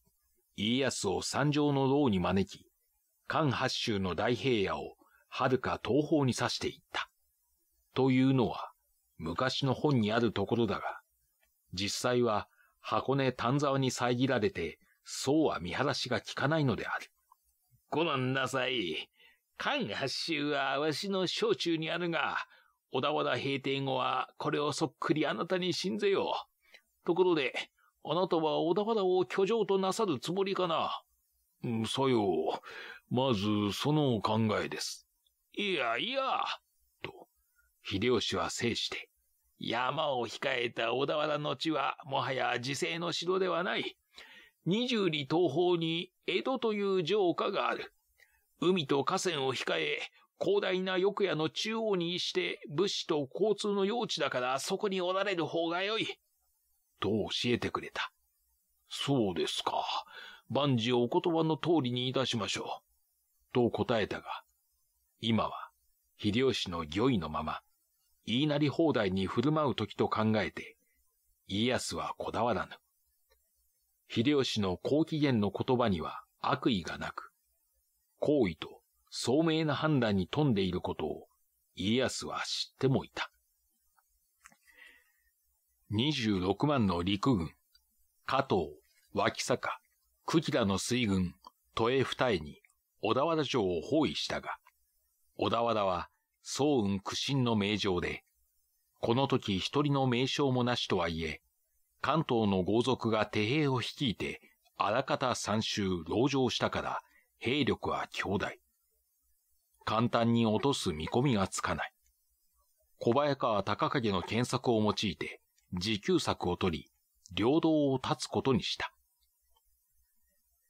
家康を山上の牢に招き、関八州の大平野を遥か東方に指していった。というのは、昔の本にあるところだが、実際は箱根丹沢に遮られて、そうは見晴らしが効かないのである。ごらんなさい。関八州はわしの小中にあるが、小田原閉店後はこれをそっくりあなたに信ぜよう。ところで、あなたは小田原を居城となさるつもりかな。うん、さよう。まず、そのお考えです。いやいや、と、秀吉は制して、山を控えた小田原の地は、もはや自制の城ではない。二十里東方に江戸という城下がある。海と河川を控え、広大な横屋の中央にして物資と交通の用地だからそこにおられる方がよい。と教えてくれた。そうですか。万事お言葉の通りにいたしましょう。と答えたが、今は、秀吉の御意のまま、言いなり放題に振る舞う時と考えて、家康はこだわらぬ。秀吉の高機嫌の言葉には悪意がなく、好意と聡明な判断に富んでいることを家康は知ってもいた。26万の陸軍、加藤、脇坂、久喜らの水軍、都営二重に、小田原城を包囲したが、小田原は早雲苦心の名城で、この時一人の名将もなしとはいえ、関東の豪族が手兵を率いて、あらかた三州籠城したから、兵力は強大。簡単に落とす見込みがつかない。小早川高影の検索を用いて、自給策を取り、領道を断つことにした。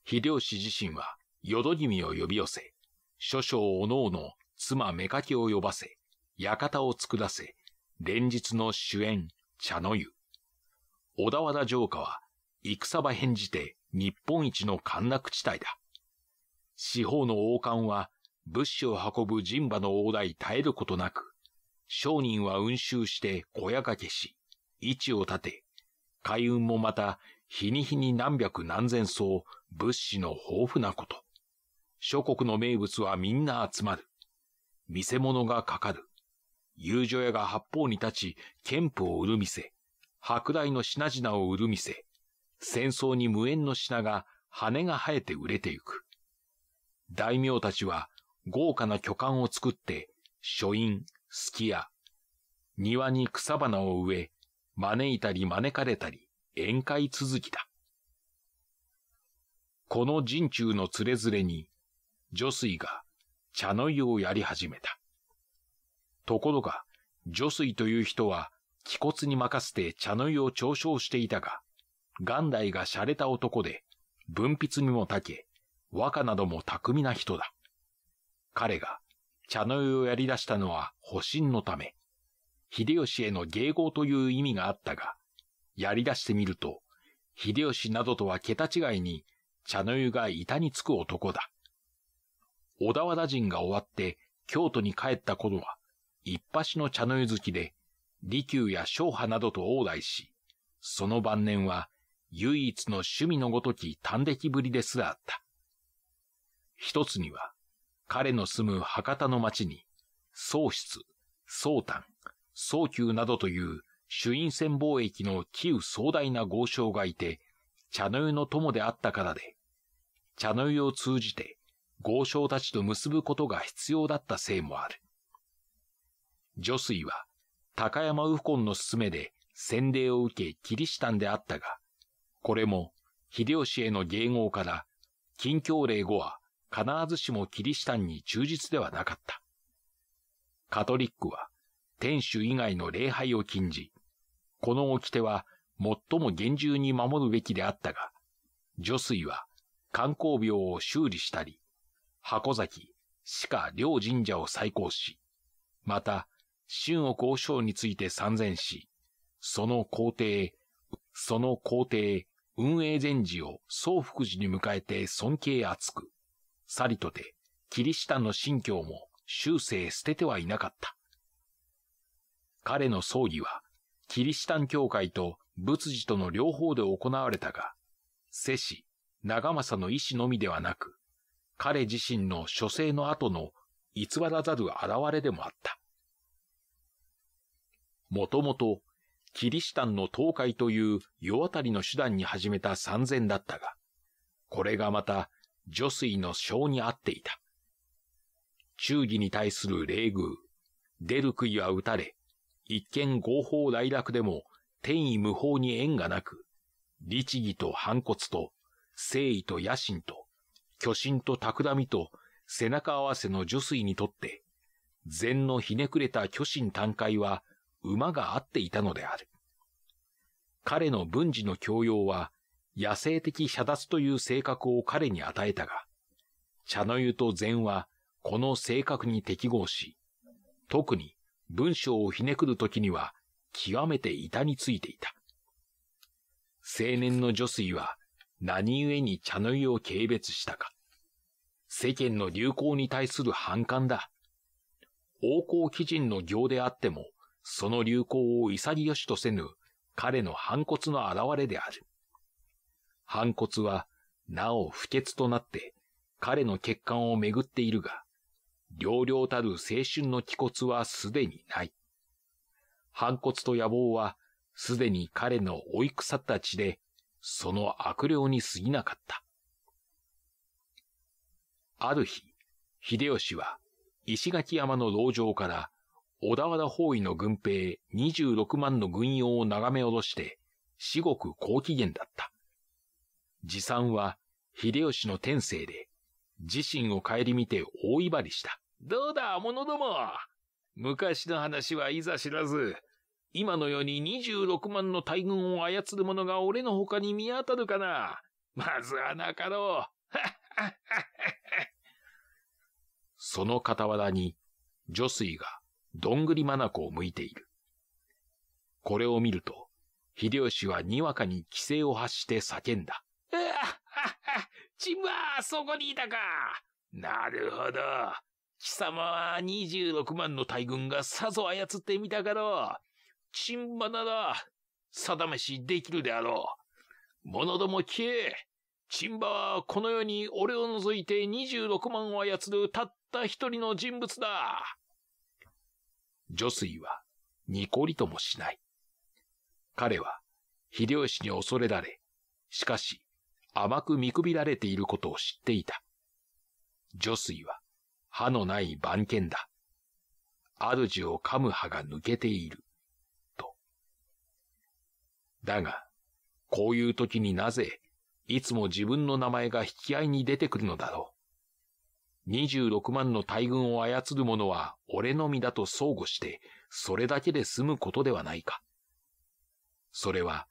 秀吉自身は、淀君を呼び寄せ、諸将おのおの妻目かきを呼ばせ、館を作らせ、連日の主演、茶の湯。小田原城下は、戦場返じて日本一の陥落地帯だ。四方の王冠は、物資を運ぶ人馬の往来耐えることなく、商人は運集して小屋掛けし、位置を立て、海運もまた日に日に何百何千層物資の豊富なこと。諸国の名物はみんな集まる。見せ物がかかる。遊女屋が八方に立ち、剣譜を売る店。舶来の品々を売る店。戦争に無縁の品が羽が生えて売れてゆく。大名たちは豪華な巨漢を作って、書院、すき家、庭に草花を植え、招いたり招かれたり、宴会続きだ。この人中の連れ連れに、女水が茶の湯をやり始めた。ところが、女水という人は、気骨に任せて茶の湯を嘲笑していたが、元来が洒落た男で、文筆にもたけ、和歌なども巧みな人だ。彼が茶の湯をやり出したのは保身のため、秀吉への迎合という意味があったが、やり出してみると、秀吉などとは桁違いに茶の湯が板につく男だ。小田原人が終わって京都に帰った頃は、一発の茶の湯好きで、利休や昭派などと往来し、その晩年は唯一の趣味のごとき短歴ぶりですらあった。一つには、彼の住む博多の町に、宗室、宗丹、宗宮などという朱印船貿易の旧壮大な豪商がいて、茶の湯の友であったからで、茶の湯を通じて豪商たちと結ぶことが必要だったせいもある。女水は高山右近の勧めで洗礼を受けキリシタンであったが、これも秀吉への迎合から、近況令後は必ずしもキリシタンに忠実ではなかった。カトリックは天守以外の礼拝を禁じ、この掟は最も厳重に守るべきであったが、女水は観光病を修理したり、箱崎、鹿両神社を再興し、また、春奥王将について参戦し、その皇帝、その皇帝、運営禅寺を宗福寺に迎えて尊敬厚く、さりとて、キリシタンの信教も終生捨ててはいなかった。彼の葬儀は、キリシタン教会と仏寺との両方で行われたが、世子、長政の意志のみではなく、彼自身の書生の後の偽らざる現れでもあった。もともと、キリシタンの東海という世渡りの手段に始めた三千だったが、これがまた女水の性に合っていた。忠義に対する礼遇、出る杭は打たれ、一見合法来落でも天意無法に縁がなく、律儀と反骨と、誠意と野心と、巨神と企みと背中合わせの女水にとって、禅のひねくれた巨神単懐は馬が合っていたのである。彼の文治の教養は、野生的遮奪という性格を彼に与えたが、茶の湯と禅はこの性格に適合し、特に文章をひねくるときには極めて板についていた。青年の女水は何故に茶の湯を軽蔑したか。世間の流行に対する反感だ。王侯貴人の行であっても、その流行を潔しとせぬ彼の反骨の現れである。反骨は、なお不潔となって彼の欠陥をめぐっているが、両両たる青春の気骨はすでにない。反骨と野望は、すでに彼の追い腐った血でその悪霊に過ぎなかった。ある日、秀吉は石垣山の牢城から小田原包囲の軍兵26万の軍用を眺め下ろして、至極高機嫌だった。持参は秀吉の天性で、自身を顧みて大威張りした。どうだ、者ども昔の話はいざ知らず、今のように26万の大軍を操る者が俺の他に見当たるかな。まずはなかろう。その傍らに、女水が、どんぐりまなこを向いている。これを見ると、秀吉はにわかに規制を発して叫んだ。うわはは、ちんあそこにいたか。なるほど。貴様は26万の大軍がさぞ操ってみたかろう。チンバナだ。定めしできるであろう。物ども消え。チンバはこの世に俺を除いて26万を操るたった一人の人物だ。女水はニコリともしない。彼は秀吉に恐れられ、しかし甘く見くびられていることを知っていた。女水は歯のない番犬だ。主を噛む歯が抜けている。だが、こういう時になぜ、いつも自分の名前が引き合いに出てくるのだろう。二十六万の大軍を操る者は俺のみだと相互して、それだけで済むことではないか。それは、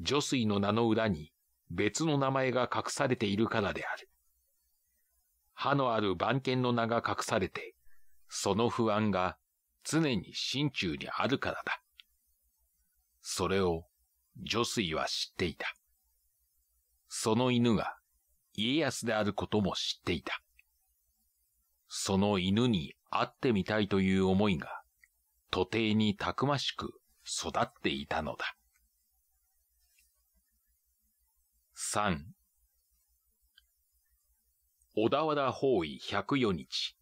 女水の名の裏に別の名前が隠されているからである。歯のある番犬の名が隠されて、その不安が常に心中にあるからだ。それを女水は知っていた。その犬が家康であることも知っていた。その犬に会ってみたいという思いが、徒弟にたくましく育っていたのだ。三、小田原包囲104日、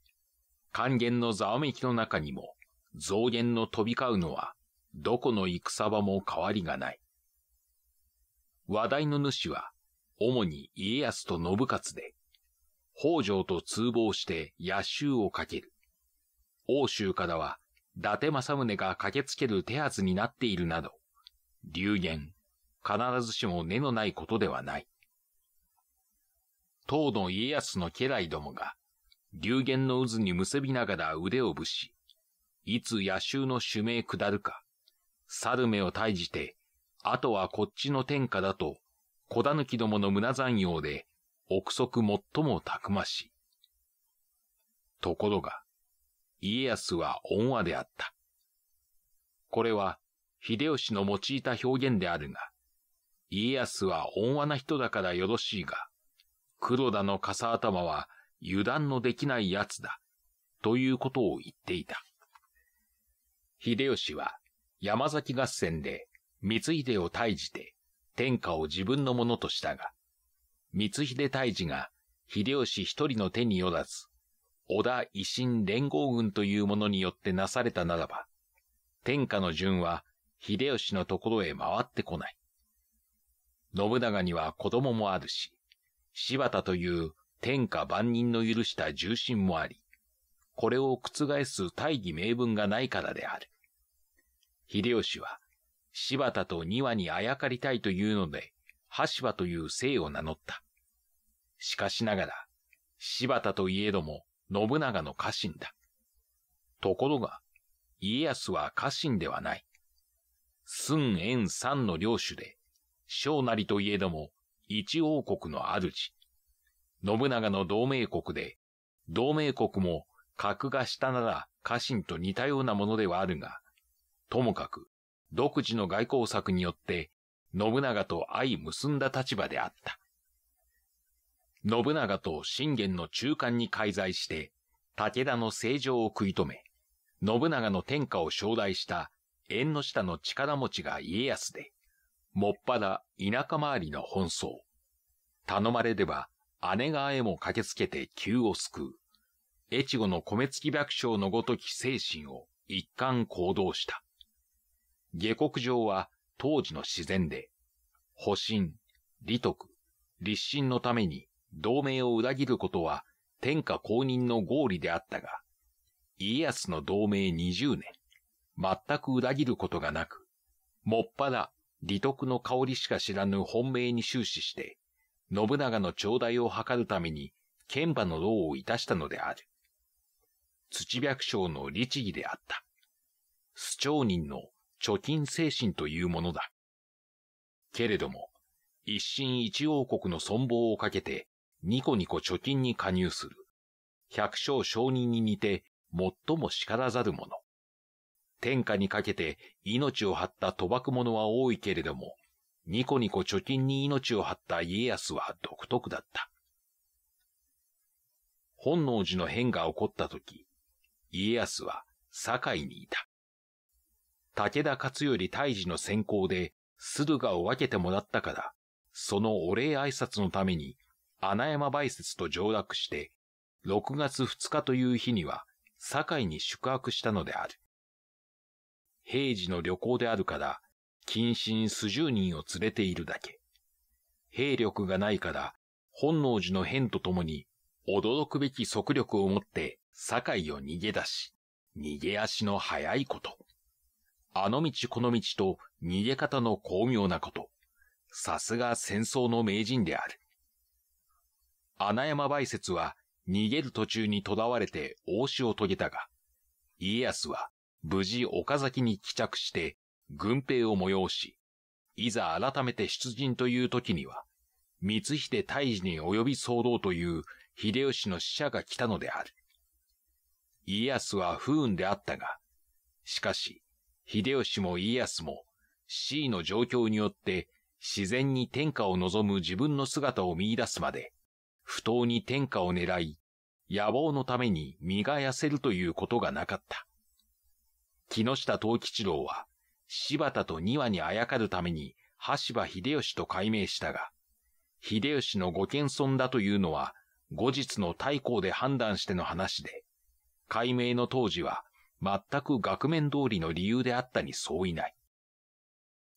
還元のざわめきの中にも、増減の飛び交うのは、どこの戦場も変わりがない。話題の主は、主に家康と信勝で、北条と通謀して野衆をかける。欧州からは、伊達政宗が駆けつける手はずになっているなど、流言、必ずしも根のないことではない。当の家康の家来どもが、流言の渦に結びながら腕をぶし、いつ野衆の主名下るか、猿目を退治てあとはこっちの天下だと、小だぬきどもの胸残用で、憶測最もたくましい。ところが、家康は恩和であった。これは、秀吉の用いた表現であるが、家康は恩和な人だからよろしいが、黒田の笠頭は油断のできない奴だ、ということを言っていた。秀吉は山崎合戦で光秀を退治て、天下を自分のものとしたが、光秀退治が秀吉一人の手によらず、織田維新連合軍というものによってなされたならば、天下の順は秀吉のところへ回ってこない。信長には子供もあるし、柴田という天下万人の許した重臣もあり、これを覆す大義名分がないからである。秀吉は柴田と二羽にあやかりたいというので、羽柴という姓を名乗った。しかしながら、柴田といえども信長の家臣だ。ところが、家康は家臣ではない。寸円三の領主で、小なりといえども一王国の主。信長の同盟国で、同盟国も格が下なら家臣と似たようなものではあるが、ともかく独自の外交策によって信長と相結んだ立場であった。信長と信玄の中間に介在して武田の政情を食い止め、信長の天下を招待した縁の下の力持ちが家康で、もっぱら田舎回りの奔走。頼まれれば姉川へも駆けつけて急を救う。越後の米付き百姓のごとき精神を一貫行動した。下克上は当時の自然で、保身、利徳、立身のために同盟を裏切ることは天下公認の合理であったが、家康の同盟20年、全く裏切ることがなく、もっぱら利徳の香りしか知らぬ本命に終始して、信長の頂戴を図るために剣馬の牢をいたしたのである。土白将の律儀であった。主長人の貯金精神というものだ。けれども、一進一王国の存亡をかけて、ニコニコ貯金に加入する。百姓承認に似て、最も叱らざる者。天下にかけて命を張った賭博者は多いけれども、ニコニコ貯金に命を張った家康は独特だった。本能寺の変が起こった時、家康は堺にいた。武田勝頼大治の先行で駿河を分けてもらったから、そのお礼挨拶のために、穴山梅雪と上洛して、6月2日という日には、堺に宿泊したのである。平時の旅行であるから、近親数十人を連れているだけ。兵力がないから、本能寺の変とともに、驚くべき速力を持って、堺を逃げ出し、逃げ足の早いこと。あの道この道と逃げ方の巧妙なこと。さすが戦争の名人である。穴山梅雪は逃げる途中に囚われて大死を遂げたが、家康は無事岡崎に帰着して軍兵を催し、いざ改めて出陣という時には、光秀退治に及び騒動という秀吉の使者が来たのである。家康は不運であったが、しかし、秀吉も家康も、C の状況によって自然に天下を望む自分の姿を見出すまで、不当に天下を狙い、野望のために身が痩せるということがなかった。木下藤吉郎は、柴田と庭にあやかるために羽柴秀吉と改名したが、秀吉のご謙遜だというのは、後日の太閤で判断しての話で、改名の当時は全く額面通りの理由であったに相違ない。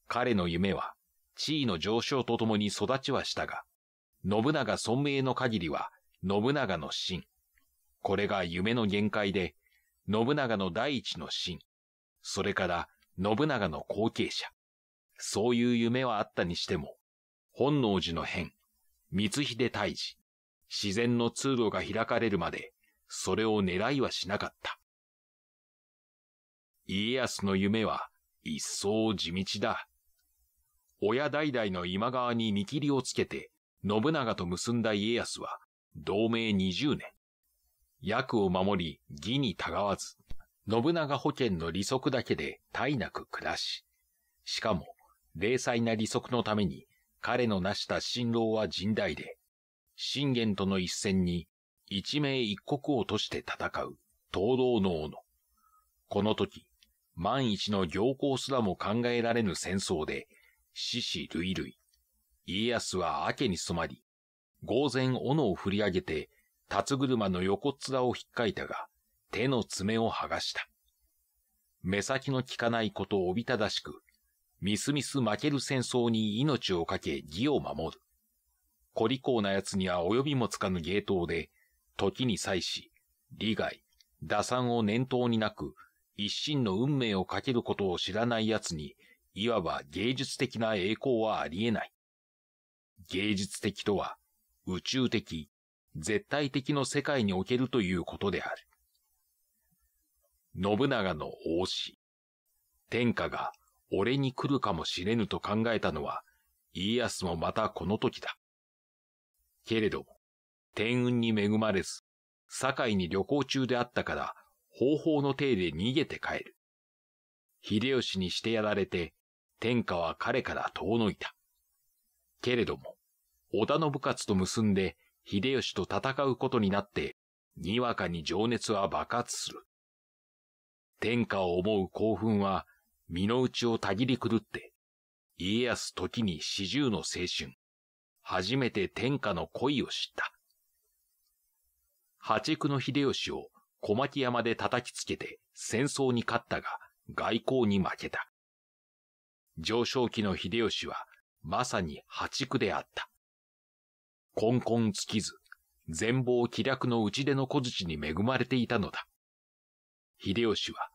彼の夢は地位の上昇とともに育ちはしたが、信長尊栄の限りは信長の真。これが夢の限界で、信長の第一の真。それから信長の後継者。そういう夢はあったにしても、本能寺の変、光秀退治、自然の通路が開かれるまで、それを狙いはしなかった。家康の夢は一層地道だ。親代々の今川に見切りをつけて、信長と結んだ家康は、同盟二十年。役を守り、義にたがわず、信長保険の利息だけで体なく暮らし、しかも、零細な利息のために、彼の成した辛労は甚大で、信玄との一戦に、一命一国をとして戦う、東道の王の。この時、万一の行幸すらも考えられぬ戦争で、死死類類。家康は明けに染まり、偶然斧を振り上げて、辰車の横っ面を引っかいたが、手の爪を剥がした。目先の効かないことをおびただしく、みすみす負ける戦争に命をかけ義を守る。小利口な奴には及びもつかぬ芸当で、時に際し、利害、打算を念頭になく、一心の運命をかけることを知らない奴に、いわば芸術的な栄光はあり得ない。芸術的とは、宇宙的、絶対的の世界におけるということである。信長の王子。天下が俺に来るかもしれぬと考えたのは、家康もまたこの時だ。けれど、天運に恵まれず、堺に旅行中であったから、方法の手で逃げて帰る。秀吉にしてやられて、天下は彼から遠のいた。けれども、織田信勝と結んで秀吉と戦うことになって、にわかに情熱は爆発する。天下を思う興奮は、身の内をたぎり狂って、家康時に四十の青春、初めて天下の恋を知った。破竹の秀吉を小牧山で叩きつけて戦争に勝ったが外交に負けた。上昇期の秀吉はまさに破竹であった。根根尽きず、全貌気略の内での小槌に恵まれていたのだ。秀吉は、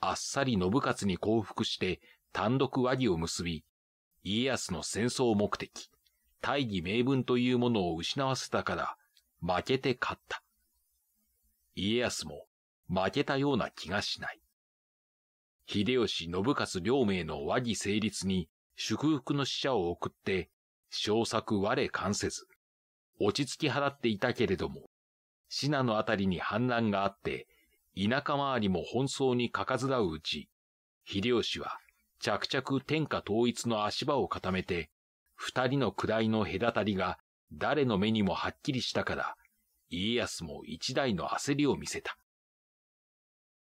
あっさり信勝に降伏して単独和議を結び、家康の戦争目的、大義名分というものを失わせたから、負けて勝った。家康も負けたような気がしない。秀吉信勝両名の和議成立に祝福の使者を送って、小作我関せず、落ち着き払っていたけれども、信濃あたりに反乱があって、田舎周りも奔走にかかずらううち、秀吉は着々天下統一の足場を固めて、二人の位の隔たりが誰の目にもはっきりしたから、家康も一代の焦りを見せた。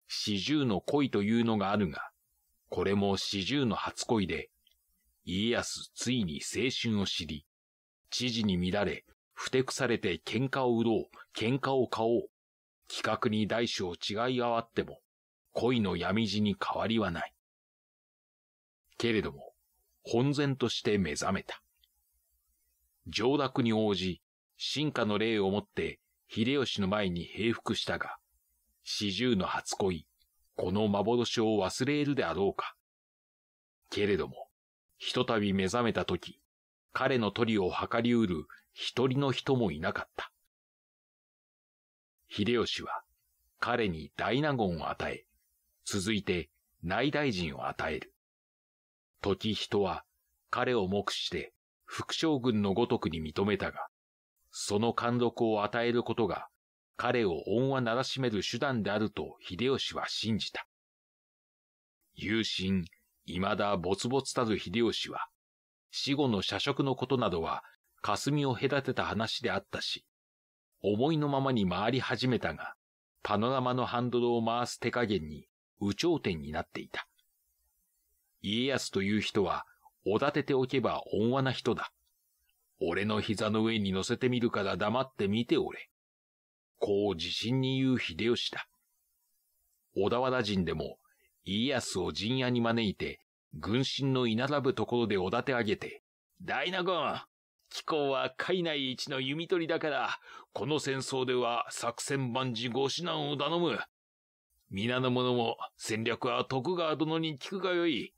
四十の恋というのがあるが、これも四十の初恋で、家康ついに青春を知り、知事に乱れ、ふてくされて喧嘩を売ろう、喧嘩を買おう。企画に大小違いあわっても、恋の闇路に変わりはない。けれども、本然として目覚めた。上洛に応じ、進化の霊をもって秀吉の前に平服したが、四十の初恋、この幻を忘れるであろうか。けれども、ひとたび目覚めた時、彼の鳥を測りうる一人の人もいなかった。秀吉は彼に大納言を与え、続いて内大臣を与える。時人は彼を目視して副将軍のごとくに認めたが、その貫禄を与えることが、彼を恩和ならしめる手段であると秀吉は信じた。友心、未だ没つたる秀吉は、死後の社食のことなどは、霞を隔てた話であったし、思いのままに回り始めたが、パノラマのハンドルを回す手加減に、有頂天になっていた。家康という人は、おだてておけば温和な人だ。俺の膝の上に乗せてみるから黙って見ておれ。こう自信に言う秀吉だ。小田原人でも、家康を陣屋に招いて、軍神の居並ぶところでおだて上げて、大納言気候は海内一の弓取りだから、この戦争では作戦万事ご指南を頼む。皆の者も戦略は徳川殿に聞くがよい。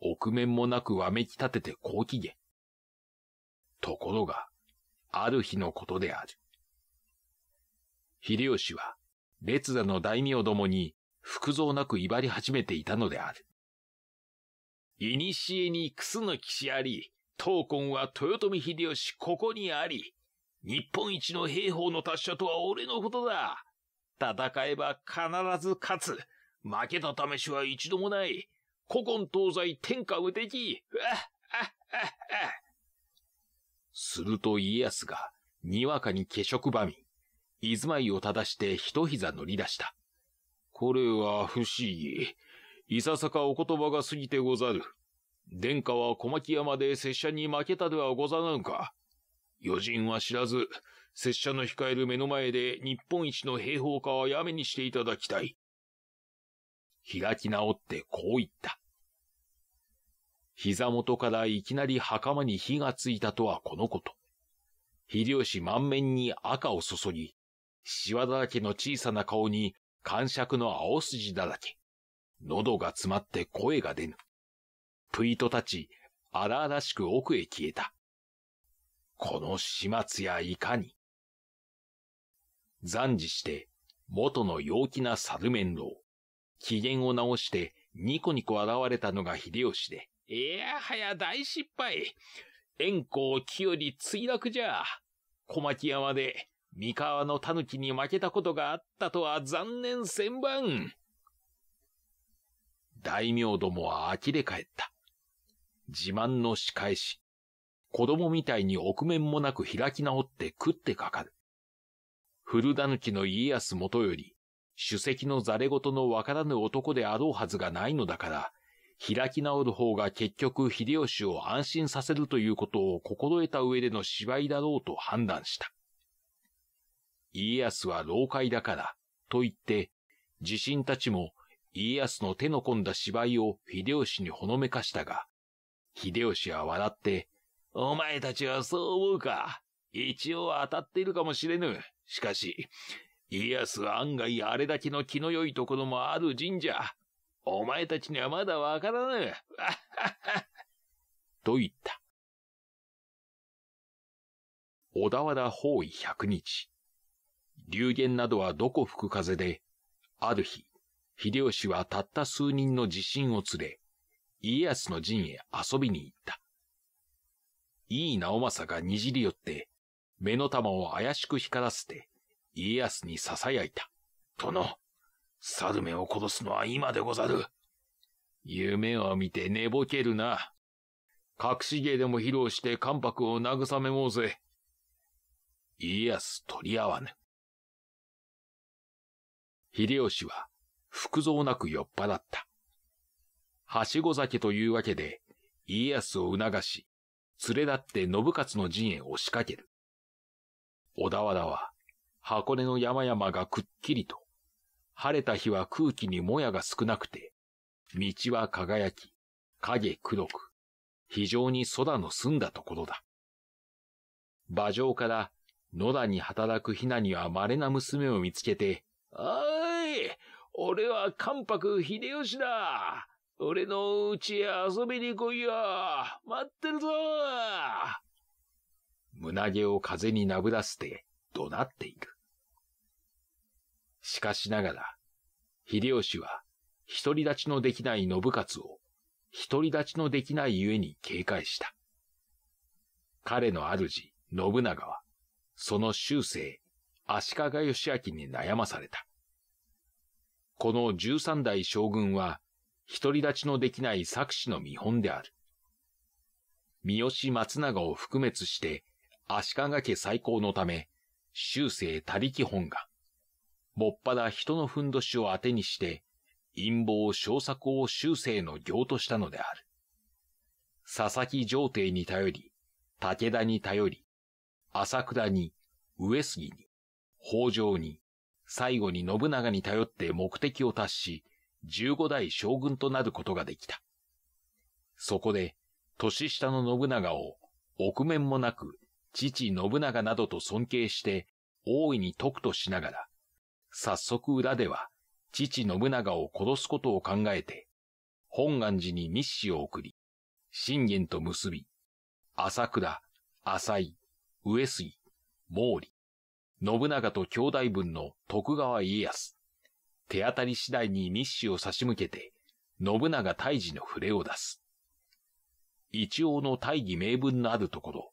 臆面もなくわめき立てて好機嫌。ところが、ある日のことである。秀吉は、列座の大名どもに、服装なく威張り始めていたのである。いにしえに楠の騎士あり、闘魂は豊臣秀吉ここにあり、日本一の兵法の達者とは俺のことだ。戦えば必ず勝つ。負けた試しは一度もない。古今東西天下無敵。あっ、あっ、あっ、あっ。すると家康が、にわかに化粧ばみ、居住まいを正して一膝乗り出した。これは不思議。いささかお言葉が過ぎてござる。殿下は小牧山で拙者に負けたではござらぬか。余人は知らず、拙者の控える目の前で日本一の兵法化はやめにしていただきたい。開き直ってこう言った。膝元からいきなり袴に火がついたとはこのこと。秀吉満面に赤を注ぎ、シワだらけの小さな顔に感触の青筋だらけ。喉が詰まって声が出ぬ。プいと立ち、荒々しく奥へ消えた。この始末やいかに。残事して、元の陽気な猿面老。機嫌を直してニコニコ現れたのが秀吉で、いやはや大失敗。円光清り墜落じゃ。小牧山で三河の狸に負けたことがあったとは残念千万。大名どもは呆れ返った。自慢の仕返し。子供みたいに臆面もなく開き直って食ってかかる。古狸きの家康元より、主席のザれ事のわからぬ男であろうはずがないのだから、開き直る方が結局秀吉を安心させるということを心得た上での芝居だろうと判断した。家康は老快だから、と言って、自身たちも家康の手の込んだ芝居を秀吉にほのめかしたが、秀吉は笑って、お前たちはそう思うか。一応当たっているかもしれぬ。しかし、家康は案外あれだけの気の良いところもある神社。お前たちにはまだわからぬ。と言った。小田原包囲百日。流言などはどこ吹く風で、ある日、秀吉はたった数人の自信を連れ、家康の陣へ遊びに行った。いい直政がにじり寄って、目の玉を怪しく光らせて、家康に囁いた。殿、サルメを殺すのは今でござる。夢を見て寝ぼけるな。隠し芸でも披露して関白を慰めもうぜ。家康取り合わぬ。秀吉は、服蔵なく酔っ払った。はしご酒というわけで、家康を促し、連れ立って信勝の陣へ押しかける。小田原は、箱根の山々がくっきりと、晴れた日は空気にもやが少なくて、道は輝き、影黒く、非常に空の澄んだところだ。馬上から野田に働くひなには稀な娘を見つけて、あーい俺は関白秀吉だ俺の家へ遊びに来いよ待ってるぞ胸毛を風になぶらせて怒鳴っている。しかしながら、秀吉は、独り立ちのできない信勝を、独り立ちのできないゆえに警戒した。彼の主、信長は、その終生、足利義明に悩まされた。この十三代将軍は、独り立ちのできない作詞の見本である。三好松永を覆滅して、足利家再興のため、終生他力本願。もっぱら人のふんどしを当てにして、陰謀小作を修正の行としたのである。佐々木上帝に頼り、武田に頼り、朝倉に、上杉に、北条に、最後に信長に頼って目的を達し、十五代将軍となることができた。そこで、年下の信長を、臆面もなく、父信長などと尊敬して、大いに得としながら、早速裏では、父信長を殺すことを考えて、本願寺に密使を送り、信玄と結び、朝倉、浅井、上杉、毛利、信長と兄弟分の徳川家康、手当たり次第に密使を差し向けて、信長大治の触れを出す。一応の大義名分のあるところ、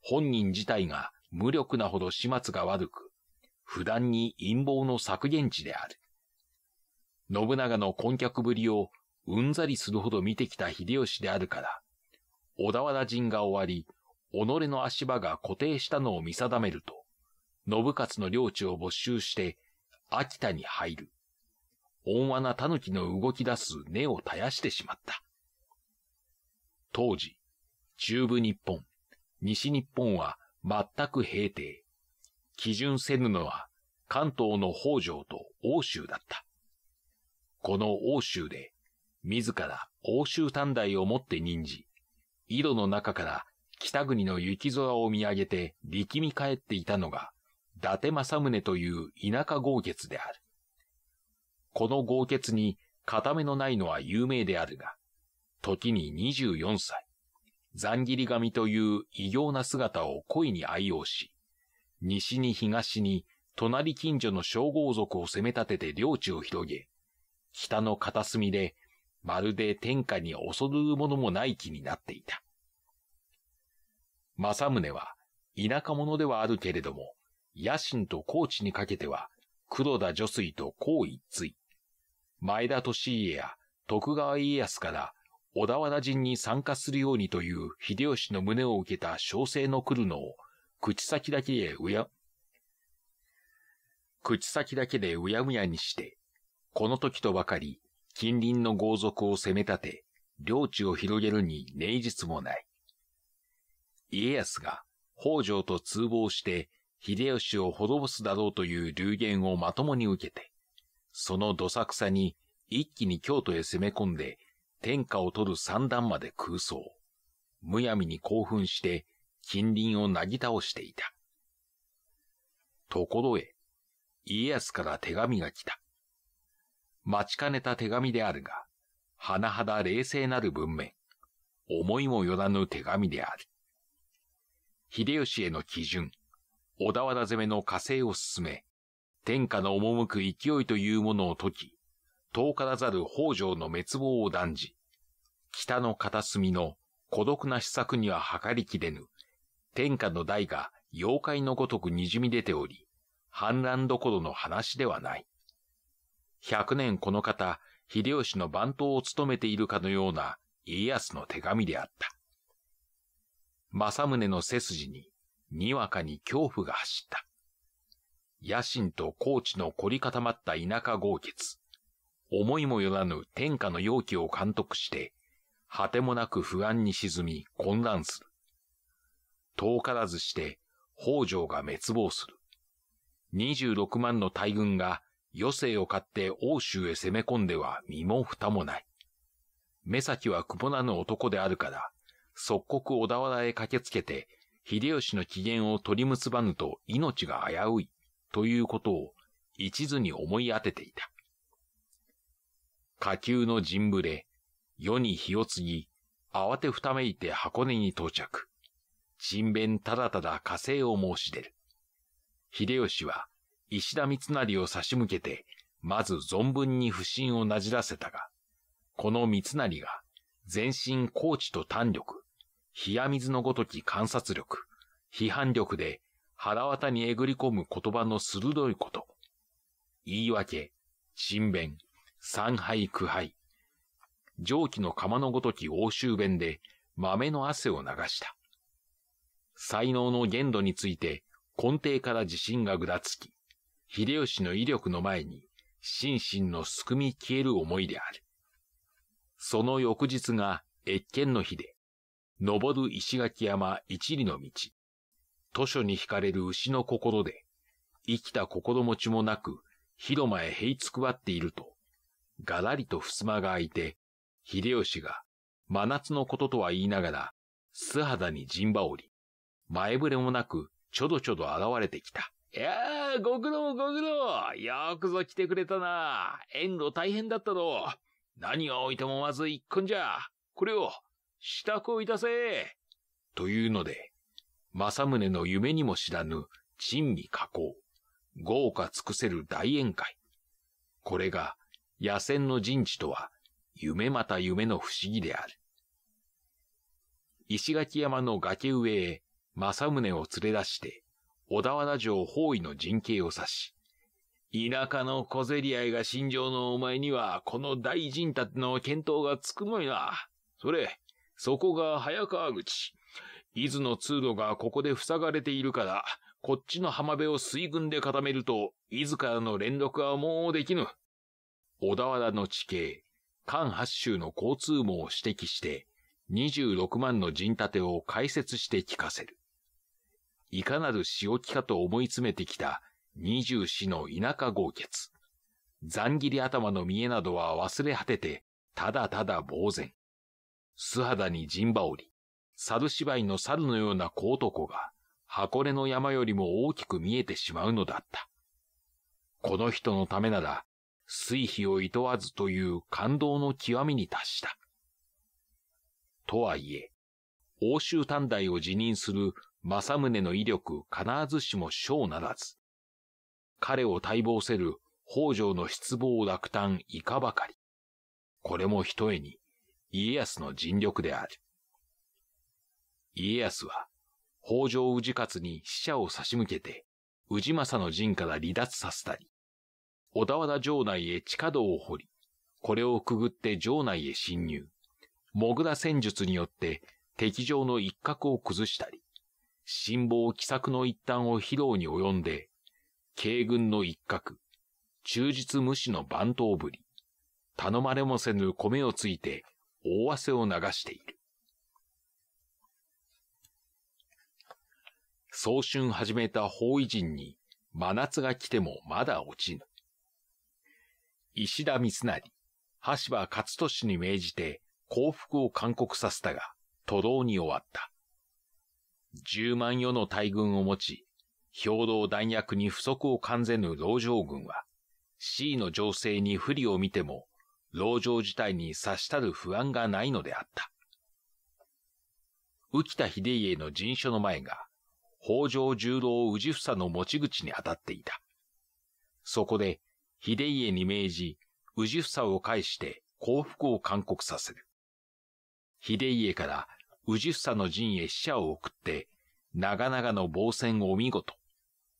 本人自体が無力なほど始末が悪く、普段に陰謀の削減地である。信長の根脚ぶりをうんざりするほど見てきた秀吉であるから、小田原陣が終わり、己の足場が固定したのを見定めると、信勝の領地を没収して、秋田に入る。温和な狸の動き出す根を絶やしてしまった。当時、中部日本、西日本は全く平定。基準せぬのは関東の北条と欧州だった。この欧州で、自ら欧州短大をもって任じ、井戸の中から北国の雪空を見上げて力み返っていたのが、伊達政宗という田舎豪傑である。この豪傑に片目のないのは有名であるが、時に24歳、残切り神という異様な姿を恋に愛用し、西に東に、隣近所の称号族を攻め立てて領地を広げ、北の片隅で、まるで天下に恐るものもない気になっていた。政宗は、田舎者ではあるけれども、野心と高知にかけては、黒田助水と高一対、前田利家や徳川家康から小田原人に参加するようにという秀吉の胸を受けた小生の来るのを口先だけでうや、口先だけでうやむやにして、この時とばかり近隣の豪族を攻め立て、領地を広げるに寧日もない。家康が北条と通謀して秀吉を滅ぼすだろうという流言をまともに受けて、そのどさくさに一気に京都へ攻め込んで天下を取る三段まで空想。むやみに興奮して近隣をなぎ倒していた。ところへ、家康から手紙が来た。待ちかねた手紙であるが、甚だ冷静なる文面、思いもよらぬ手紙である。秀吉への基準、小田原攻めの火星を進め、天下の赴く勢いというものを解き、遠からざる北条の滅亡を断じ、北の片隅の孤独な施策には計りきれぬ天下の大が妖怪のごとく滲み出ており、反乱どころの話ではない。百年この方、秀吉の番頭を務めているかのような家康の手紙であった。政宗の背筋に、にわかに恐怖が走った。野心と高知の凝り固まった田舎豪傑。思いもよらぬ天下の容器を監督して、果てもなく不安に沈み混乱する。遠からずして北条が滅亡する。26万の大軍が余生を買って欧州へ攻め込んでは身も蓋もない。目先は久保なの男であるから、即刻小田原へ駆けつけて、秀吉の機嫌を取り結ばぬと命が危うい、ということを一途に思い当てていた。下級の陣ぶれ、世に火を継ぎ、慌てふためいて箱根に到着。神弁ただただ火星を申し出る。秀吉は石田三成を差し向けて、まず存分に不信をなじらせたが、この三成が全身高知と胆力、冷水のごとき観察力、批判力で腹渡にえぐり込む言葉の鋭いこと、言い訳、新弁、三敗苦杯。上記の釜のごとき欧州弁で豆の汗を流した。才能の限度について根底から自信がぐらつき、秀吉の威力の前に心身のすくみ消える思いである。その翌日が越見の日で、登る石垣山一里の道、図書に惹かれる牛の心で、生きた心持ちもなく広間へへいつくわっていると、がらりと襖が開いて、秀吉が真夏のこととは言いながら、素肌に陣羽織、前触れもなく、ちょどちょど現れてきた。いやあ、ご苦労ご苦労よくぞ来てくれたな遠路大変だったろう。何が置いてもまず一んじゃこれを、支度をいたせというので、正宗の夢にも知らぬ、珍味加工、豪華尽くせる大宴会。これが、野戦の陣地とは、夢また夢の不思議である。石垣山の崖上へ政宗を連れ出して、小田原城包囲の陣形を指し、田舎の小競り合いが心情のお前には、この大臣たちの検討がつくもいな。それ、そこが早川口。伊豆の通路がここで塞がれているから、こっちの浜辺を水軍で固めると、伊豆からの連絡はもうできぬ。小田原の地形、関八州の交通網を指摘して、26万の陣立てを解説して聞かせる。いかなる仕置きかと思い詰めてきた二十四の田舎豪傑。残切り頭の見えなどは忘れ果てて、ただただ呆然。素肌に陣羽織、猿芝居の猿のような小男が、箱根の山よりも大きく見えてしまうのだった。この人のためなら、水費を厭わずという感動の極みに達した。とはいえ、欧州短大を辞任する正宗の威力必ずしも小ならず。彼を待望せる北条の失望落胆以下ばかり。これもひとえに家康の尽力である。家康は北条氏勝に死者を差し向けて氏政の陣から離脱させたり、小田原城内へ地下道を掘り、これをくぐって城内へ侵入。モグラ戦術によって敵城の一角を崩したり、辛抱奇策の一端を披露に及んで、慶軍の一角、忠実無視の番頭ぶり、頼まれもせぬ米をついて大汗を流している。早春始めた包囲陣に真夏が来てもまだ落ちぬ。石田三成、橋場勝利に命じて降伏を勧告させたが、徒労に終わった。十万余の大軍を持ち、兵道弾薬に不足を感ぜぬ老城軍は、C の情勢に不利を見ても、老城自体に差したる不安がないのであった。浮田秀家の陣所の前が、北条十郎氏房の持ち口に当たっていた。そこで、秀家に命じ、氏房を介して降伏を勧告させる。秀家から氏房の陣へ使者を送って、長々の防戦を見事、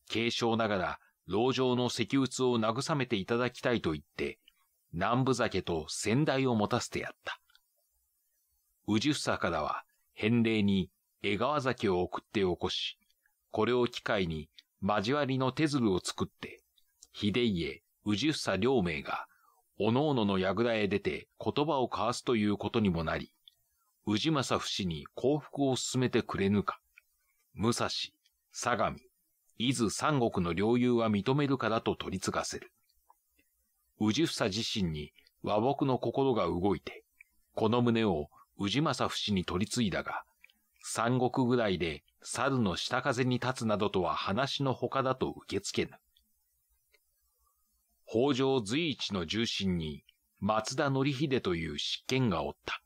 軽傷ながら、牢城の石仏を慰めていただきたいと言って、南部酒と仙台を持たせてやった。氏房からは、返礼に江川酒を送って起こし、これを機会に交わりの手鶴を作って、秀家、氏房両名が、おのおのの櫓へ出て言葉を交わすということにもなり、氏政府氏に降伏を進めてくれぬか、武蔵、相模、伊豆三国の領有は認めるかだと取り継がせる。氏房自身に和睦の心が動いて、この旨を氏政府氏に取り継いだが、三国ぐらいで猿の下風に立つなどとは話の他だと受け付けぬ。北条随一の重臣に松田則秀という執権がおった。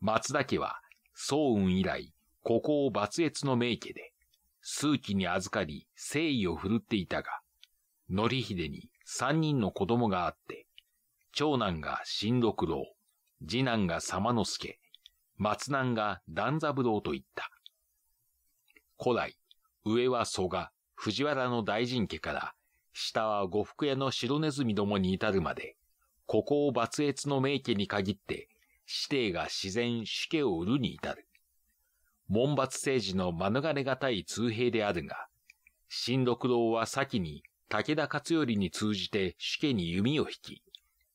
松田家は、宋雲以来、ここを罰越の名家で、数奇に預かり誠意を振るっていたが、則秀に三人の子供があって、長男が新六郎、次男が様之助、松男が段三郎といった。古来、上は蘇我、藤原の大臣家から、下は呉服屋の白ネズミどもに至るまで、ここを罰越の名家に限って師弟が自然主家を売るに至る。門伐政治の免れがたい通兵であるが、新六郎は先に武田勝頼に通じて主家に弓を引き、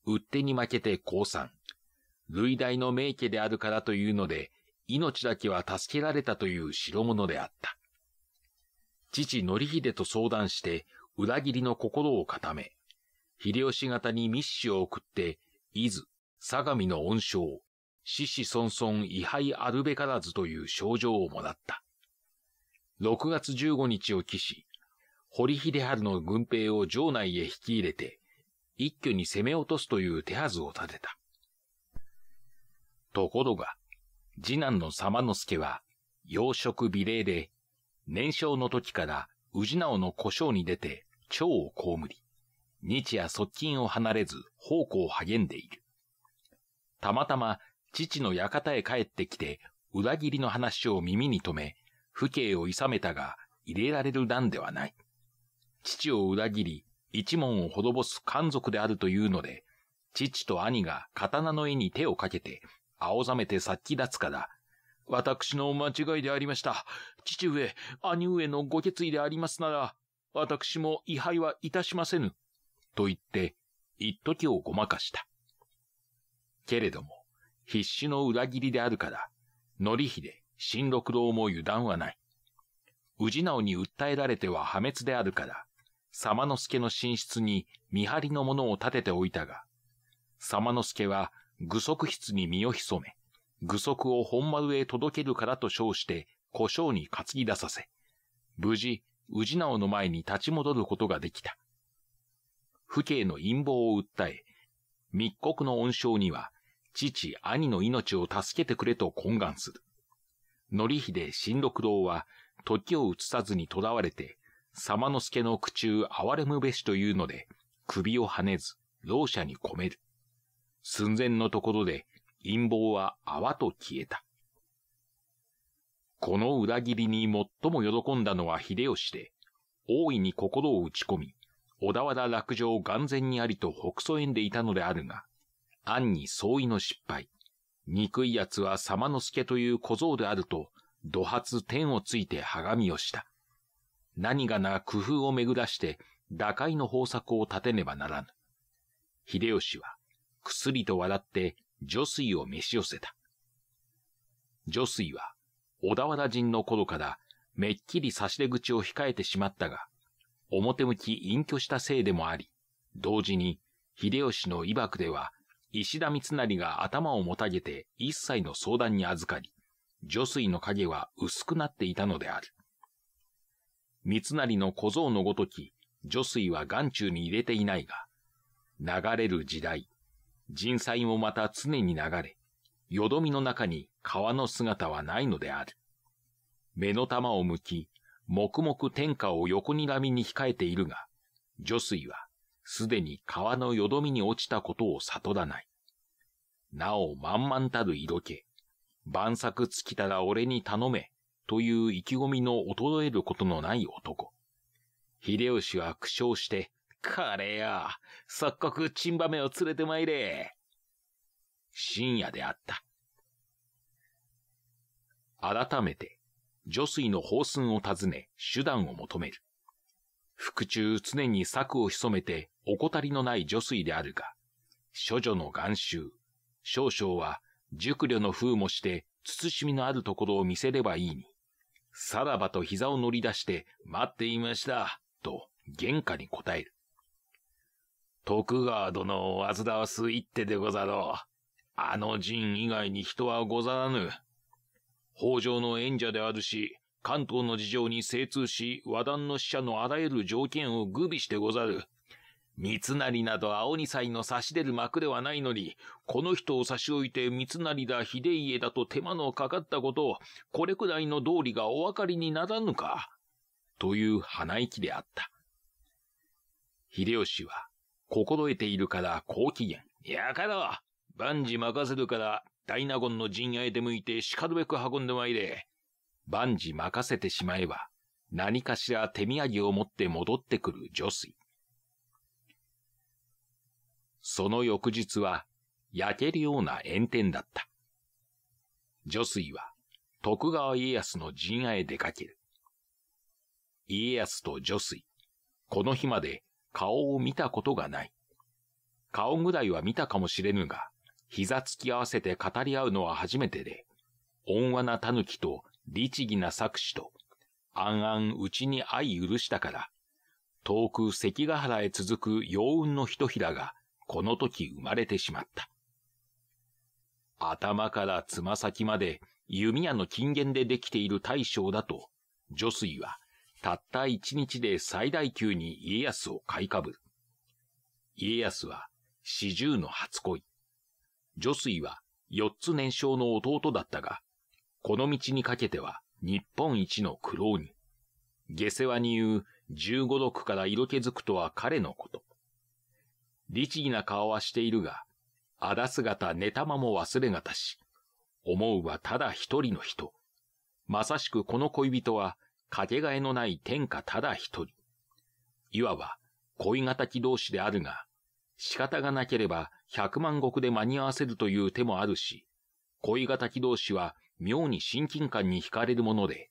売てに負けて降参。類大の名家であるからというので、命だけは助けられたという代物であった。父則秀と相談して裏切りの心を固め、秀吉方に密使を送って、伊豆、相模の恩賞、死死孫孫位牌あるべからずという症状をもらった。6月15日を期し、堀秀春の軍兵を城内へ引き入れて、一挙に攻め落とすという手はずを立てた。ところが、次男の様之助は、養殖美霊で、年少の時から宇治直の故障に出て、蝶を被り、日夜側近を離れず、奉公を励んでいる。たまたま父の館へ帰ってきて裏切りの話を耳に留め、父兄を諌めたが入れられる段ではない。父を裏切り、一門を滅ぼす漢族であるというので、父と兄が刀の絵に手をかけて、青ざめて殺気立つから、私の間違いでありました。父上、兄上のご決意でありますなら、私も位牌はいたしませぬ。と言って、一時をごまかした。けれども、必死の裏切りであるから、則秀、新六郎も油断はない。治直に訴えられては破滅であるから、様之助の寝室に見張りのものを立てておいたが、様之助は具足室に身を潜め、具足を本丸へ届けるからと称して故障に担ぎ出させ、無事、治直の前に立ち戻ることができた。父兄の陰謀を訴え、密告の恩賞には、父、兄の命を助けてくれと懇願する。則秀新六郎は、時を移さずに囚われて、様之助の苦中哀れむべしというので、首をはねず、老者に込める。寸前のところで、陰謀は泡と消えた。この裏切りに最も喜んだのは秀吉で、大いに心を打ち込み、小田原落城眼前にありと北曽縁でいたのであるが、暗に相違の失敗。憎い奴は様之助という小僧であると、土発天をついてはがみをした。何がな工夫をめぐらして、打開の方策を立てねばならぬ。秀吉は、くすりと笑って、女水を召し寄せた。女水は、小田原人の頃から、めっきり差し出口を控えてしまったが、表向き隠居したせいでもあり、同時に、秀吉の威爆では、石田三成が頭をもたげて一切の相談に預かり、女水の影は薄くなっていたのである。三成の小僧のごとき、女水は眼中に入れていないが、流れる時代、人災もまた常に流れ、よどみの中に川の姿はないのである。目の玉を向き、黙々天下を横に睨みに控えているが、女水はすでに川のよどみに落ちたことを悟らない。なお満々たる色気、晩作尽きたら俺に頼め、という意気込みの衰えることのない男。秀吉は苦笑して、カれや、即刻チンバメを連れて参れ。深夜であった。改めて、女水の放寸を尋ね、手段を求める。腹中常に策を潜めて、怠りのない女水であるが、諸女の眼臭、少々は熟慮の風もして、慎みのあるところを見せればいいに、さらばと膝を乗り出して、待っていました、と、玄関に答える。徳川殿を煩わす一手でござろう。あの陣以外に人はござらぬ。北条の縁者であるし、関東の事情に精通し、和談の使者のあらゆる条件を具備してござる。三成など青二才の差し出る幕ではないのに、この人を差し置いて三成だ秀家だと手間のかかったことを、これくらいの道理がお分かりにならぬか。という鼻息であった。秀吉は、心得ているから好機嫌。やから、万事任せるから大納言の陣屋へ出向いて叱るべく運んでまいれ。万事任せてしまえば、何かしら手土産を持って戻ってくる女水。その翌日は、焼けるような炎天だった。女水は、徳川家康の陣屋へ出かける。家康と女水、この日まで顔を見たことがない。顔ぐらいは見たかもしれぬが、膝つき合わせて語り合うのは初めてで、温和な狸と律儀な作詞と、暗々うちに相許したから、遠く関ヶ原へ続く陽雲の一ひらが、この時生まれてしまった。頭からつま先まで弓矢の金言でできている大将だと、女水はたった一日で最大級に家康を買いかぶる。家康は四十の初恋。女水は四つ年少の弟だったが、この道にかけては日本一の苦労に。下世話に言う十五六から色気づくとは彼のこと。律儀な顔はしているが、あだ姿妬まも忘れがたし、思うはただ一人の人。まさしくこの恋人は、かけがえのない天下ただ一人。いわば、恋敵同士であるが、仕方がなければ百万石で間に合わせるという手もあるし、恋敵同士は妙に親近感に惹かれるもので、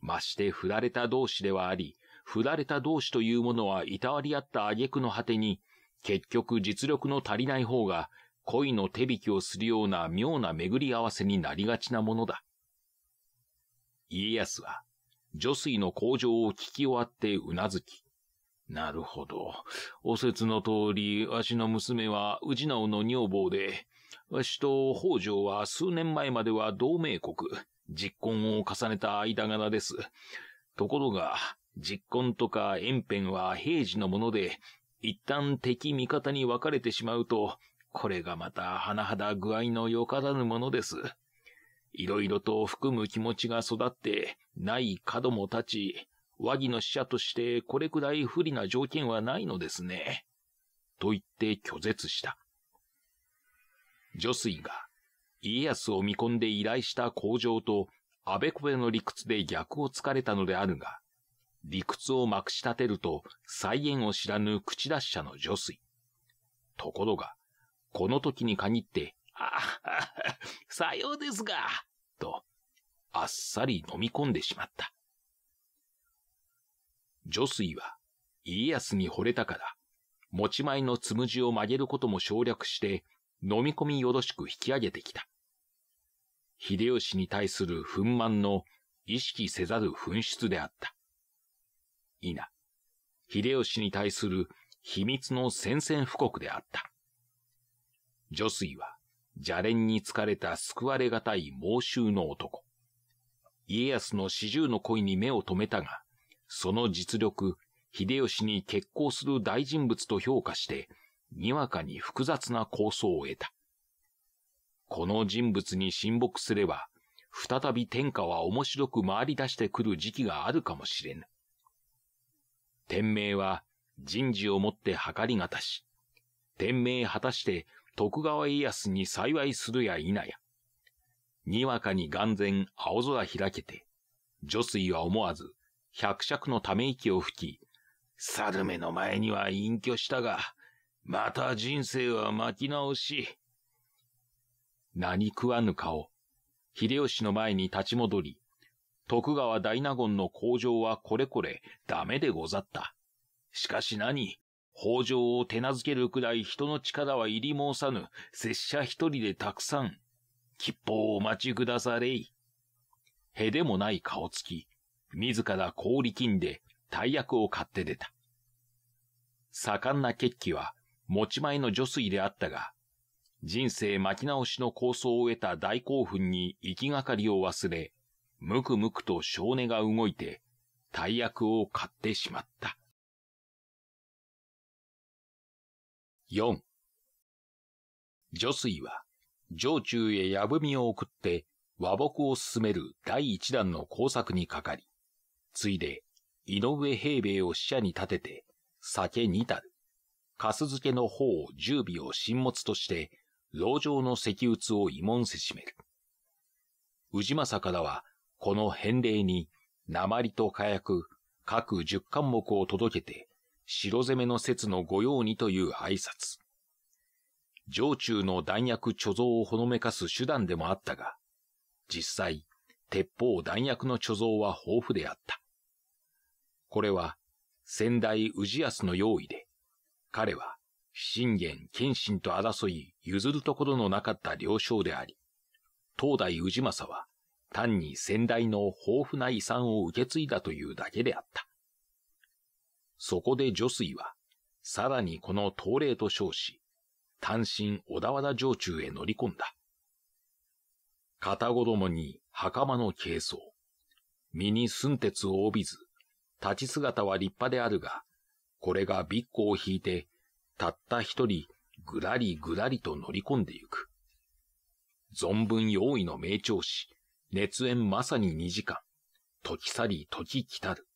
まして振られた同士ではあり、振られた同士というものはいたわり合った挙句の果てに、結局実力の足りない方が恋の手引きをするような妙な巡り合わせになりがちなものだ。家康は、女水の向上を聞き終わってうなずき、なるほど。お説の通り、わしの娘は氏直の女房で、わしと北条は数年前までは同盟国、実婚を重ねた間柄です。ところが、実婚とか縁辺は平時のもので、一旦敵味方に分かれてしまうと、これがまた甚だ具合のよからぬものです。いろいろと含む気持ちが育って、ない角も立ち、和議の使者としてこれくらい不利な条件はないのですね。と言って拒絶した。女水が家康を見込んで依頼した工場とあべこべの理屈で逆をつかれたのであるが、理屈をまくし立てると再現を知らぬ口出し者の女水。ところが、この時に限って、ああ、さようですが、と、あっさり飲み込んでしまった。女水は、家康に惚れたから、持ち前のつむじを曲げることも省略して、飲み込みよろしく引き上げてきた。秀吉に対する憤満の意識せざる紛失であった。否、秀吉に対する秘密の宣戦布告であった。女水は、邪念に疲れた救われがたい猛衆の男。家康の四十の恋に目を留めたが、その実力、秀吉に結交する大人物と評価して、にわかに複雑な構想を得た。この人物に親睦すれば、再び天下は面白く回り出してくる時期があるかもしれぬ。天命は人事をもって計りがたし、天命果たして徳川家康に幸いするや否や、にわかに眼前青空開けて、女水は思わず百尺のため息を吹き、猿目の前には隠居したが、また人生は巻き直し。何食わぬ顔。秀吉の前に立ち戻り、徳川大納言の工場はこれこれダメでござった。しかし何北条を手なずけるくらい人の力は入り申さぬ、拙者一人でたくさん。吉報をお待ちくだされい。へでもない顔つき、自ら氷金で大役を買って出た。盛んな決起は持ち前の女水であったが、人生巻き直しの構想を得た大興奮に行きがかりを忘れ、むくむくと少年が動いて、大役を買ってしまった。4. 女水は、城中へやぶみを送って和睦を進める第一弾の工作にかかり、ついで、井上平兵衛を使者に立てて、酒にたる。かす漬けの方を十尾を沈没として、牢城の石鬱を慰問せしめる。宇治政からは、この返礼に、鉛と火薬、各十巻目を届けて、白攻めの説の御用にという挨拶。上中の弾薬貯蔵をほのめかす手段でもあったが、実際、鉄砲弾薬の貯蔵は豊富であった。これは先代治安の用意で、彼は信玄、謙信と争い譲るところのなかった了承であり、東大治政は単に先代の豊富な遺産を受け継いだというだけであった。そこで女水は、さらにこの東霊と称し、単身小田原城中へ乗り込んだ。片子もに袴の軽装、身に寸鉄を帯びず、立ち姿は立派であるが、これがビッコを引いて、たった一人、ぐらりぐらりと乗り込んでゆく。存分用意の名調子、熱演まさに2時間、時去り時来たる。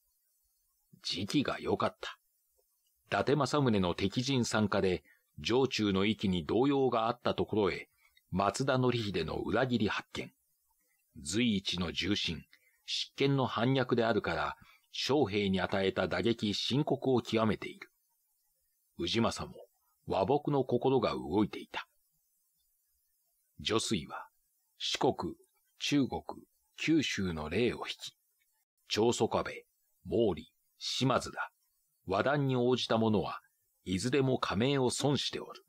時期が良かった。伊達政宗の敵陣参加で、城中の域に動揺があったところへ、松田則秀の裏切り発見。随一の重心、執権の反逆であるから、将兵に与えた打撃深刻を極めている。氏政も和睦の心が動いていた。女水は四国、中国、九州の霊を引き、長宗我部、毛利、島津だ、和談に応じた者はいずれも加盟を損しておる。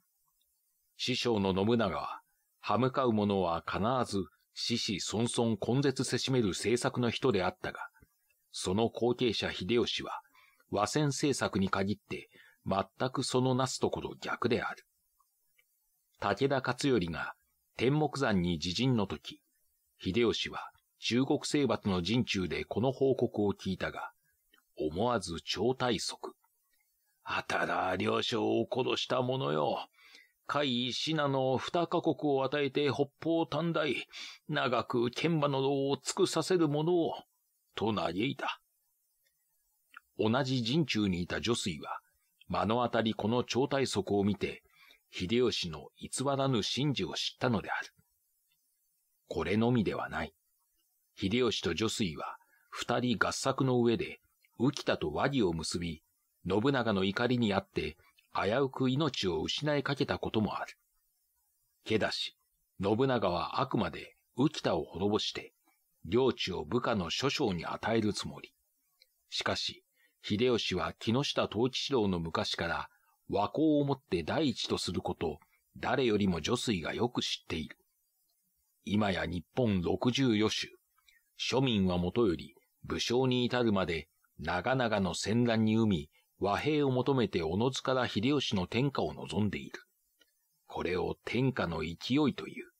師匠の信長は、歯向かう者は必ず、死死孫孫根絶せしめる政策の人であったが、その後継者秀吉は、和戦政策に限って全くそのなすところ逆である。武田勝頼が天目山に自陣の時、秀吉は中国征伐の陣中でこの報告を聞いたが、思わず超大足。あたら、両将を殺した者よ。海信の二カ国を与えて北方短大、長く剣馬の牢を尽くさせる者を、と嘆いた。同じ陣中にいた女水は、目の当たりこの超大則を見て、秀吉の偽らぬ真珠を知ったのである。これのみではない。秀吉と女水は、二人合作の上で、浮田と和議を結び、信長の怒りにあって、危うく命を失いかけたこともある。けだし、信長はあくまで浮田を滅ぼして、領地を部下の諸将に与えるつもり。しかし、秀吉は木下治治郎の昔から和光をもって第一とすること誰よりも女水がよく知っている。今や日本64州、庶民はもとより武将に至るまで長々の戦乱に生み和平を求めておのずから秀吉の天下を望んでいる。これを天下の勢いという。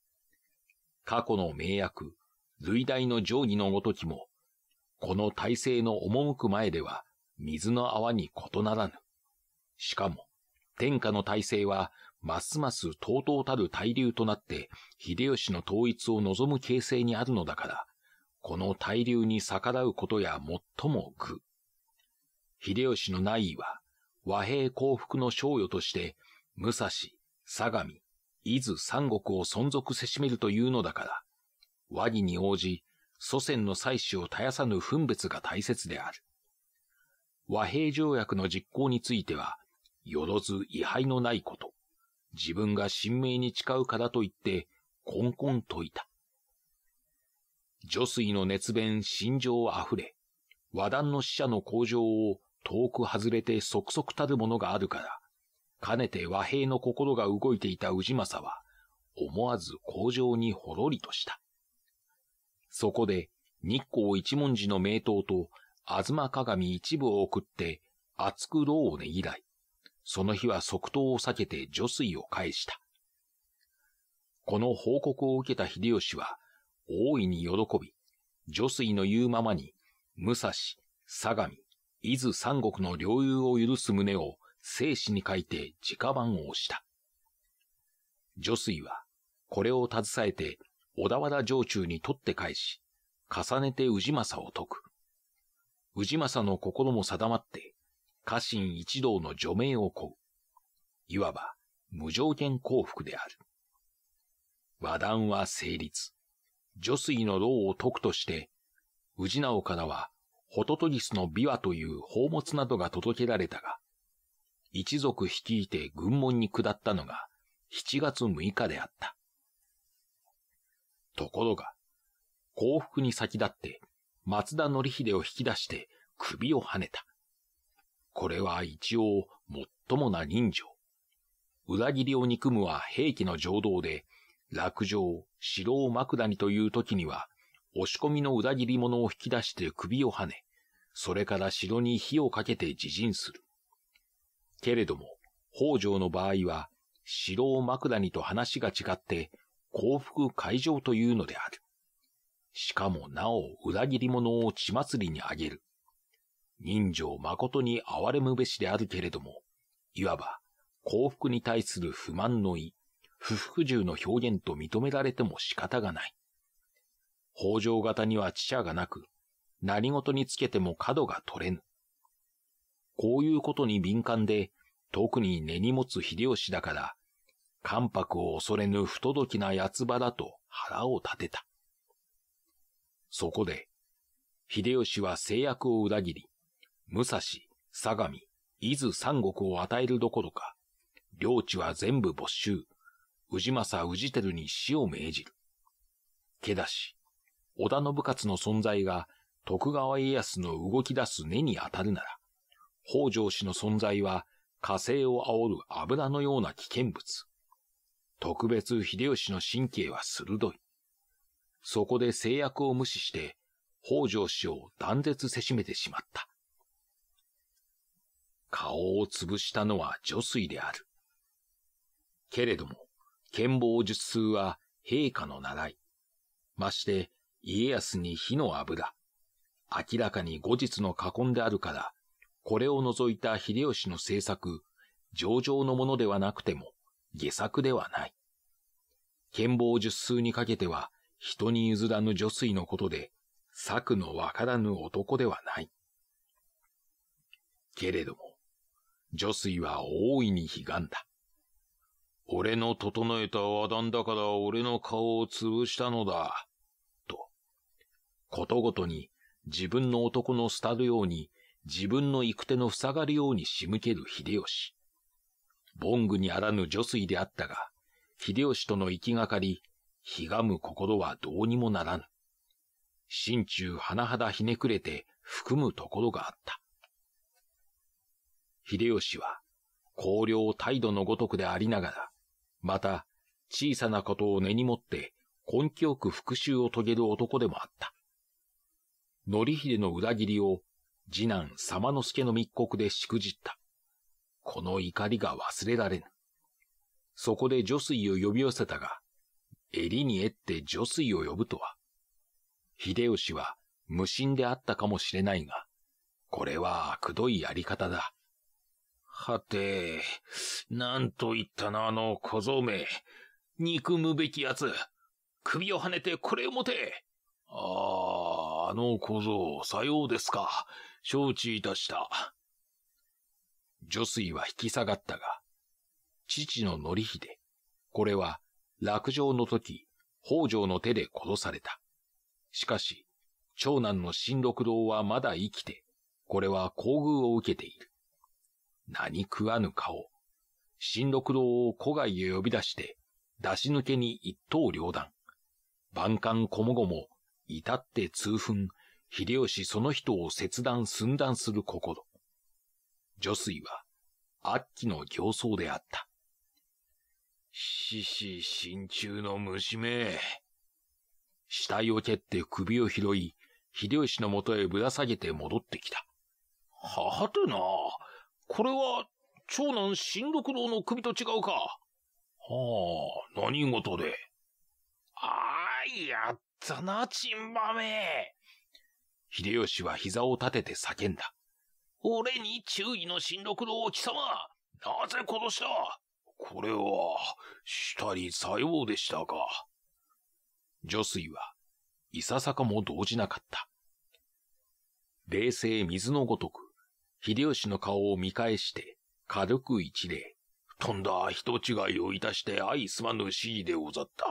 過去の名役、随大の定規のごときも、この体制の赴く前では、水の泡に異ならぬ。しかも、天下の体制は、ますます尊たる大流となって、秀吉の統一を望む形勢にあるのだから、この対流に逆らうことや最も具秀吉の内意は、和平幸福の賞与として、武蔵、相模、伊豆三国を存続せしめるというのだから、和議に応じ、祖先の祭祀を絶やさぬ分別が大切である。和平条約の実行については、よろず違牌のないこと、自分が神明に誓うからと言って、こんこんといた。女水の熱弁心情あふれ、和談の死者の向上を遠く外れて即々たるものがあるから、かねて和平の心が動いていた氏政は、思わず向上にほろりとした。そこで、日光一文字の名刀と、ずま鏡一部を送って、厚く牢をねぎらい、その日は即答を避けて除水を返した。この報告を受けた秀吉は、大いに喜び、除水の言うままに、武蔵、相模、伊豆三国の領有を許す旨を生死に書いて直番をした。除水は、これを携えて小田原城中に取って返し、重ねて治政を解く。治政の心も定まって、家臣一同の除名を請う。いわば、無条件降伏である。和談は成立。女水の牢を解くとして、治直からは、ホトトギスの琵琶という宝物などが届けられたが、一族率いて軍門に下ったのが7月6日であった。ところが、幸福に先立って松田則秀を引き出して首を跳ねた。これは一応最もな人情。裏切りを憎むは兵器の情動で、落城、城を枕にという時には、押し込みの裏切り者を引き出して首を跳ね、それから城に火をかけて自陣する。けれども、北条の場合は、城を枕にと話が違って、幸福会場というのである。しかもなお裏切り者を血祭りにあげる。人情誠に哀れむべしであるけれども、いわば幸福に対する不満の意、不服従の表現と認められても仕方がない。北条型には知者がなく、何事につけても角が取れぬ。こういうことに敏感で、特に根に持つ秀吉だから、関白を恐れぬ不届きな奴場だと腹を立てた。そこで、秀吉は制約を裏切り、武蔵、相模、伊豆三国を与えるどころか、領地は全部没収、氏政氏輝に死を命じる。けだし、織田信勝の存在が徳川家康の動き出す根に当たるなら、北条氏の存在は火星を煽る油のような危険物。特別秀吉の神経は鋭い。そこで制約を無視して、北条氏を断絶せしめてしまった。顔を潰したのは女水である。けれども、剣謀術数は陛下の習い。まして、家康に火の油。明らかに後日の過婚であるから、これを除いた秀吉の政策、上々のものではなくても、下策ではない。剣謀術数にかけては、人に譲らぬ女水のことで、策のわからぬ男ではない。けれども、女水は大いに悲願だ。俺の整えた和談だから俺の顔を潰したのだ、と。ことごとに自分の男の廃るように自分の行く手の塞がるように仕向ける秀吉。ボングにあらぬ女水であったが、秀吉との行きがかり、ひがむ心はどうにもならぬ。心中甚だひねくれて含むところがあった。秀吉は、高領態度のごとくでありながら、また、小さなことを根に持って根気よく復讐を遂げる男でもあった。範秀の裏切りを次男様之助の密告でしくじった。この怒りが忘れられぬ。そこで女水を呼び寄せたが、襟に得って女水を呼ぶとは。秀吉は無心であったかもしれないが、これはくどいやり方だ。はて、なんと言ったなあの小僧め。憎むべき奴。首をはねてこれを持て。ああ、あの小僧、さようですか。承知いたした。女水は引き下がったが、父の範秀、これは落城の時、北条の手で殺された。しかし、長男の新六郎はまだ生きて、これは厚遇を受けている。何食わぬ顔。新六郎を古外へ呼び出して、出し抜けに一刀両断。万感こもごも、至って痛憤、秀吉その人を切断寸断する心。女水は、あっきの形相であった。獅子心中の虫め。死体を蹴って首を拾い、秀吉の元へぶら下げて戻ってきた。はてな、これは、長男新六郎の首と違うか。はあ、何事で。ああ、やったな、ちんばめ。秀吉は膝を立てて叫んだ。俺に注意の新六郎貴様なぜ殺したこれは、したりさようでしたか。女水は、いささかも動じなかった。冷静水のごとく、秀吉の顔を見返して、軽く一礼。とんだ人違いをいたして相すまぬ死でござった。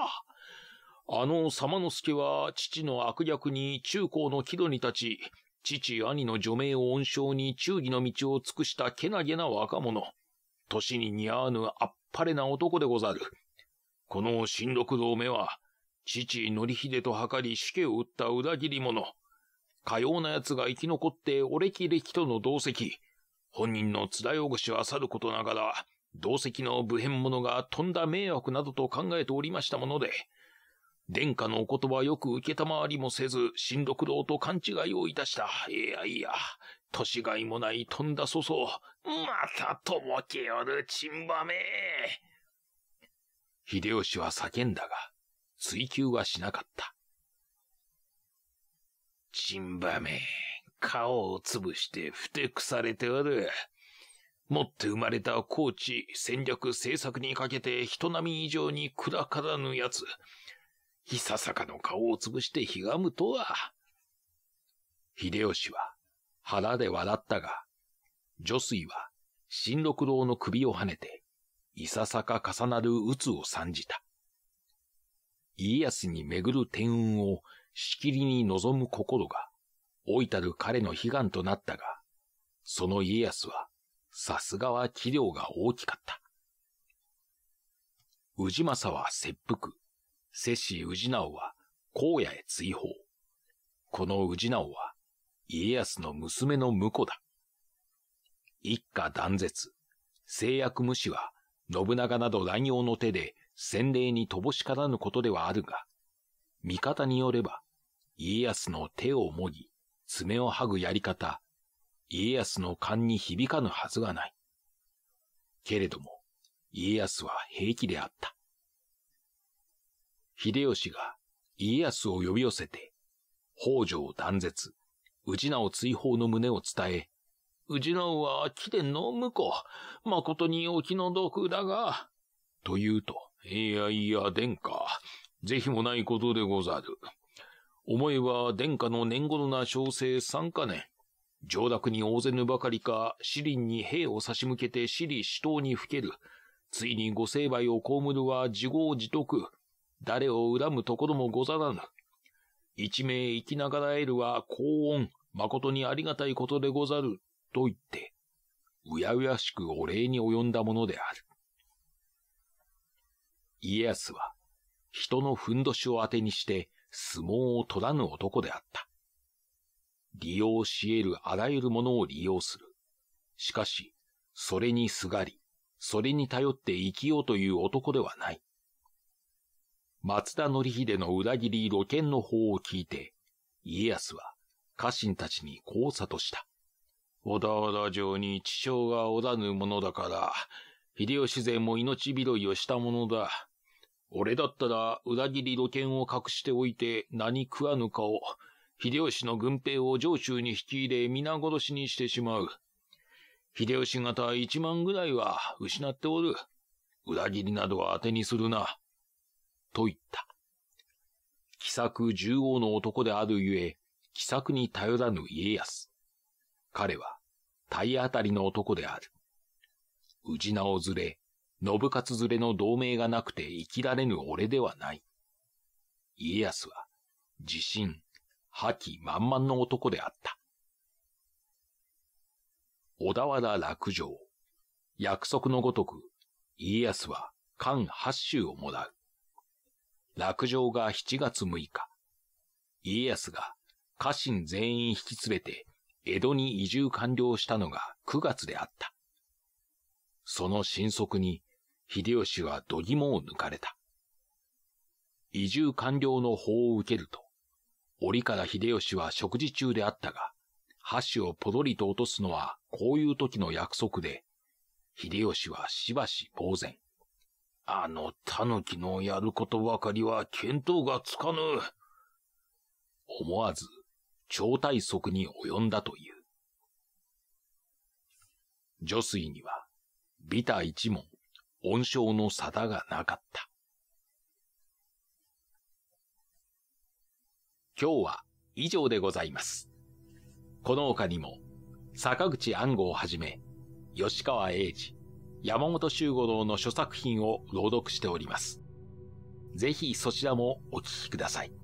あの様之助は父の悪役に中高の木戸に立ち、父兄の除名を恩賞に忠義の道を尽くしたけなげな若者。年に似合わぬあっぱれな男でござる。この新六道目は、父則秀と計り死刑を打った裏切り者。かような奴が生き残っておれ歴との同席。本人の津田汚しは去ることながら、同席の武変者がとんだ迷惑などと考えておりましたもので、殿下のお言葉よく受けたまわりもせず、新六郎と勘違いをいたした。いやいや、年がいもないとんだ粗相。またとぼけよるちんばめ。秀吉は叫んだが、追求はしなかった。ちんばめ、顔を潰してふてくされておる。持って生まれた高知戦略政策にかけて人並み以上に暗からぬつ。いささかの顔を潰してひがむとは。秀吉は腹で笑ったが、女水は新六郎の首をはねて、いささか重なる鬱を参じた。家康に巡る天運をしきりに望む心が、老いたる彼の悲願となったが、その家康は、さすがは器量が大きかった。宇治政は切腹。セ氏氏直は荒野へ追放。この氏直は家康の娘の婿だ。一家断絶。制約無視は信長など乱用の手で洗礼に乏しからぬことではあるが、味方によれば、家康の手をもぎ、爪を剥ぐやり方、家康の勘に響かぬはずがない。けれども、家康は平気であった。秀吉が家康を呼び寄せて、北条断絶、氏直追放の旨を伝え、氏直は貴殿の婿、誠にお気の毒だが、と言うと、いやいや、殿下、是非もないことでござる。思えば殿下の年頃な小生三か年、上洛に大勢ぬばかりか、死林に兵を差し向けて死里死闘にふける。ついにご成敗を被るは自業自得。誰を恨むところもござらぬ。一命生きながらえるは高温、誠にありがたいことでござる、と言って、うやうやしくお礼に及んだものである。家康は、人のふんどしを当てにして相撲を取らぬ男であった。利用し得るあらゆるものを利用する。しかし、それにすがり、それに頼って生きようという男ではない。松田則秀の裏切り露見の法を聞いて、家康は家臣たちにこう諭した。小田原城に地匠がおらぬものだから、秀吉勢も命拾いをしたものだ。俺だったら裏切り露見を隠しておいて何食わぬかを、秀吉の軍兵を上州に引き入れ皆殺しにしてしまう。秀吉方一万ぐらいは失っておる。裏切りなどは当てにするな。と言った。気さく王の男であるゆえ、気さくに頼らぬ家康。彼は、体当たりの男である。氏名をずれ、信勝連れの同盟がなくて生きられぬ俺ではない。家康は、自信、覇気満々の男であった。小田原落城。約束のごとく、家康は、官八州をもらう。落城が7月6日、家康が家臣全員引き連れて江戸に移住完了したのが9月であった。その新速に秀吉は度肝を抜かれた。移住完了の法を受けると、折から秀吉は食事中であったが、箸をポドリと落とすのはこういう時の約束で、秀吉はしばし呆然。あの狸のやることばかりは見当がつかぬ。思わず、超大速に及んだという。女水には、ビタ一門、恩賞の差がなかった。今日は以上でございます。この他にも、坂口安吾をはじめ、吉川英治、山本周五郎の諸作品を朗読しております。ぜひそちらもお聴きください。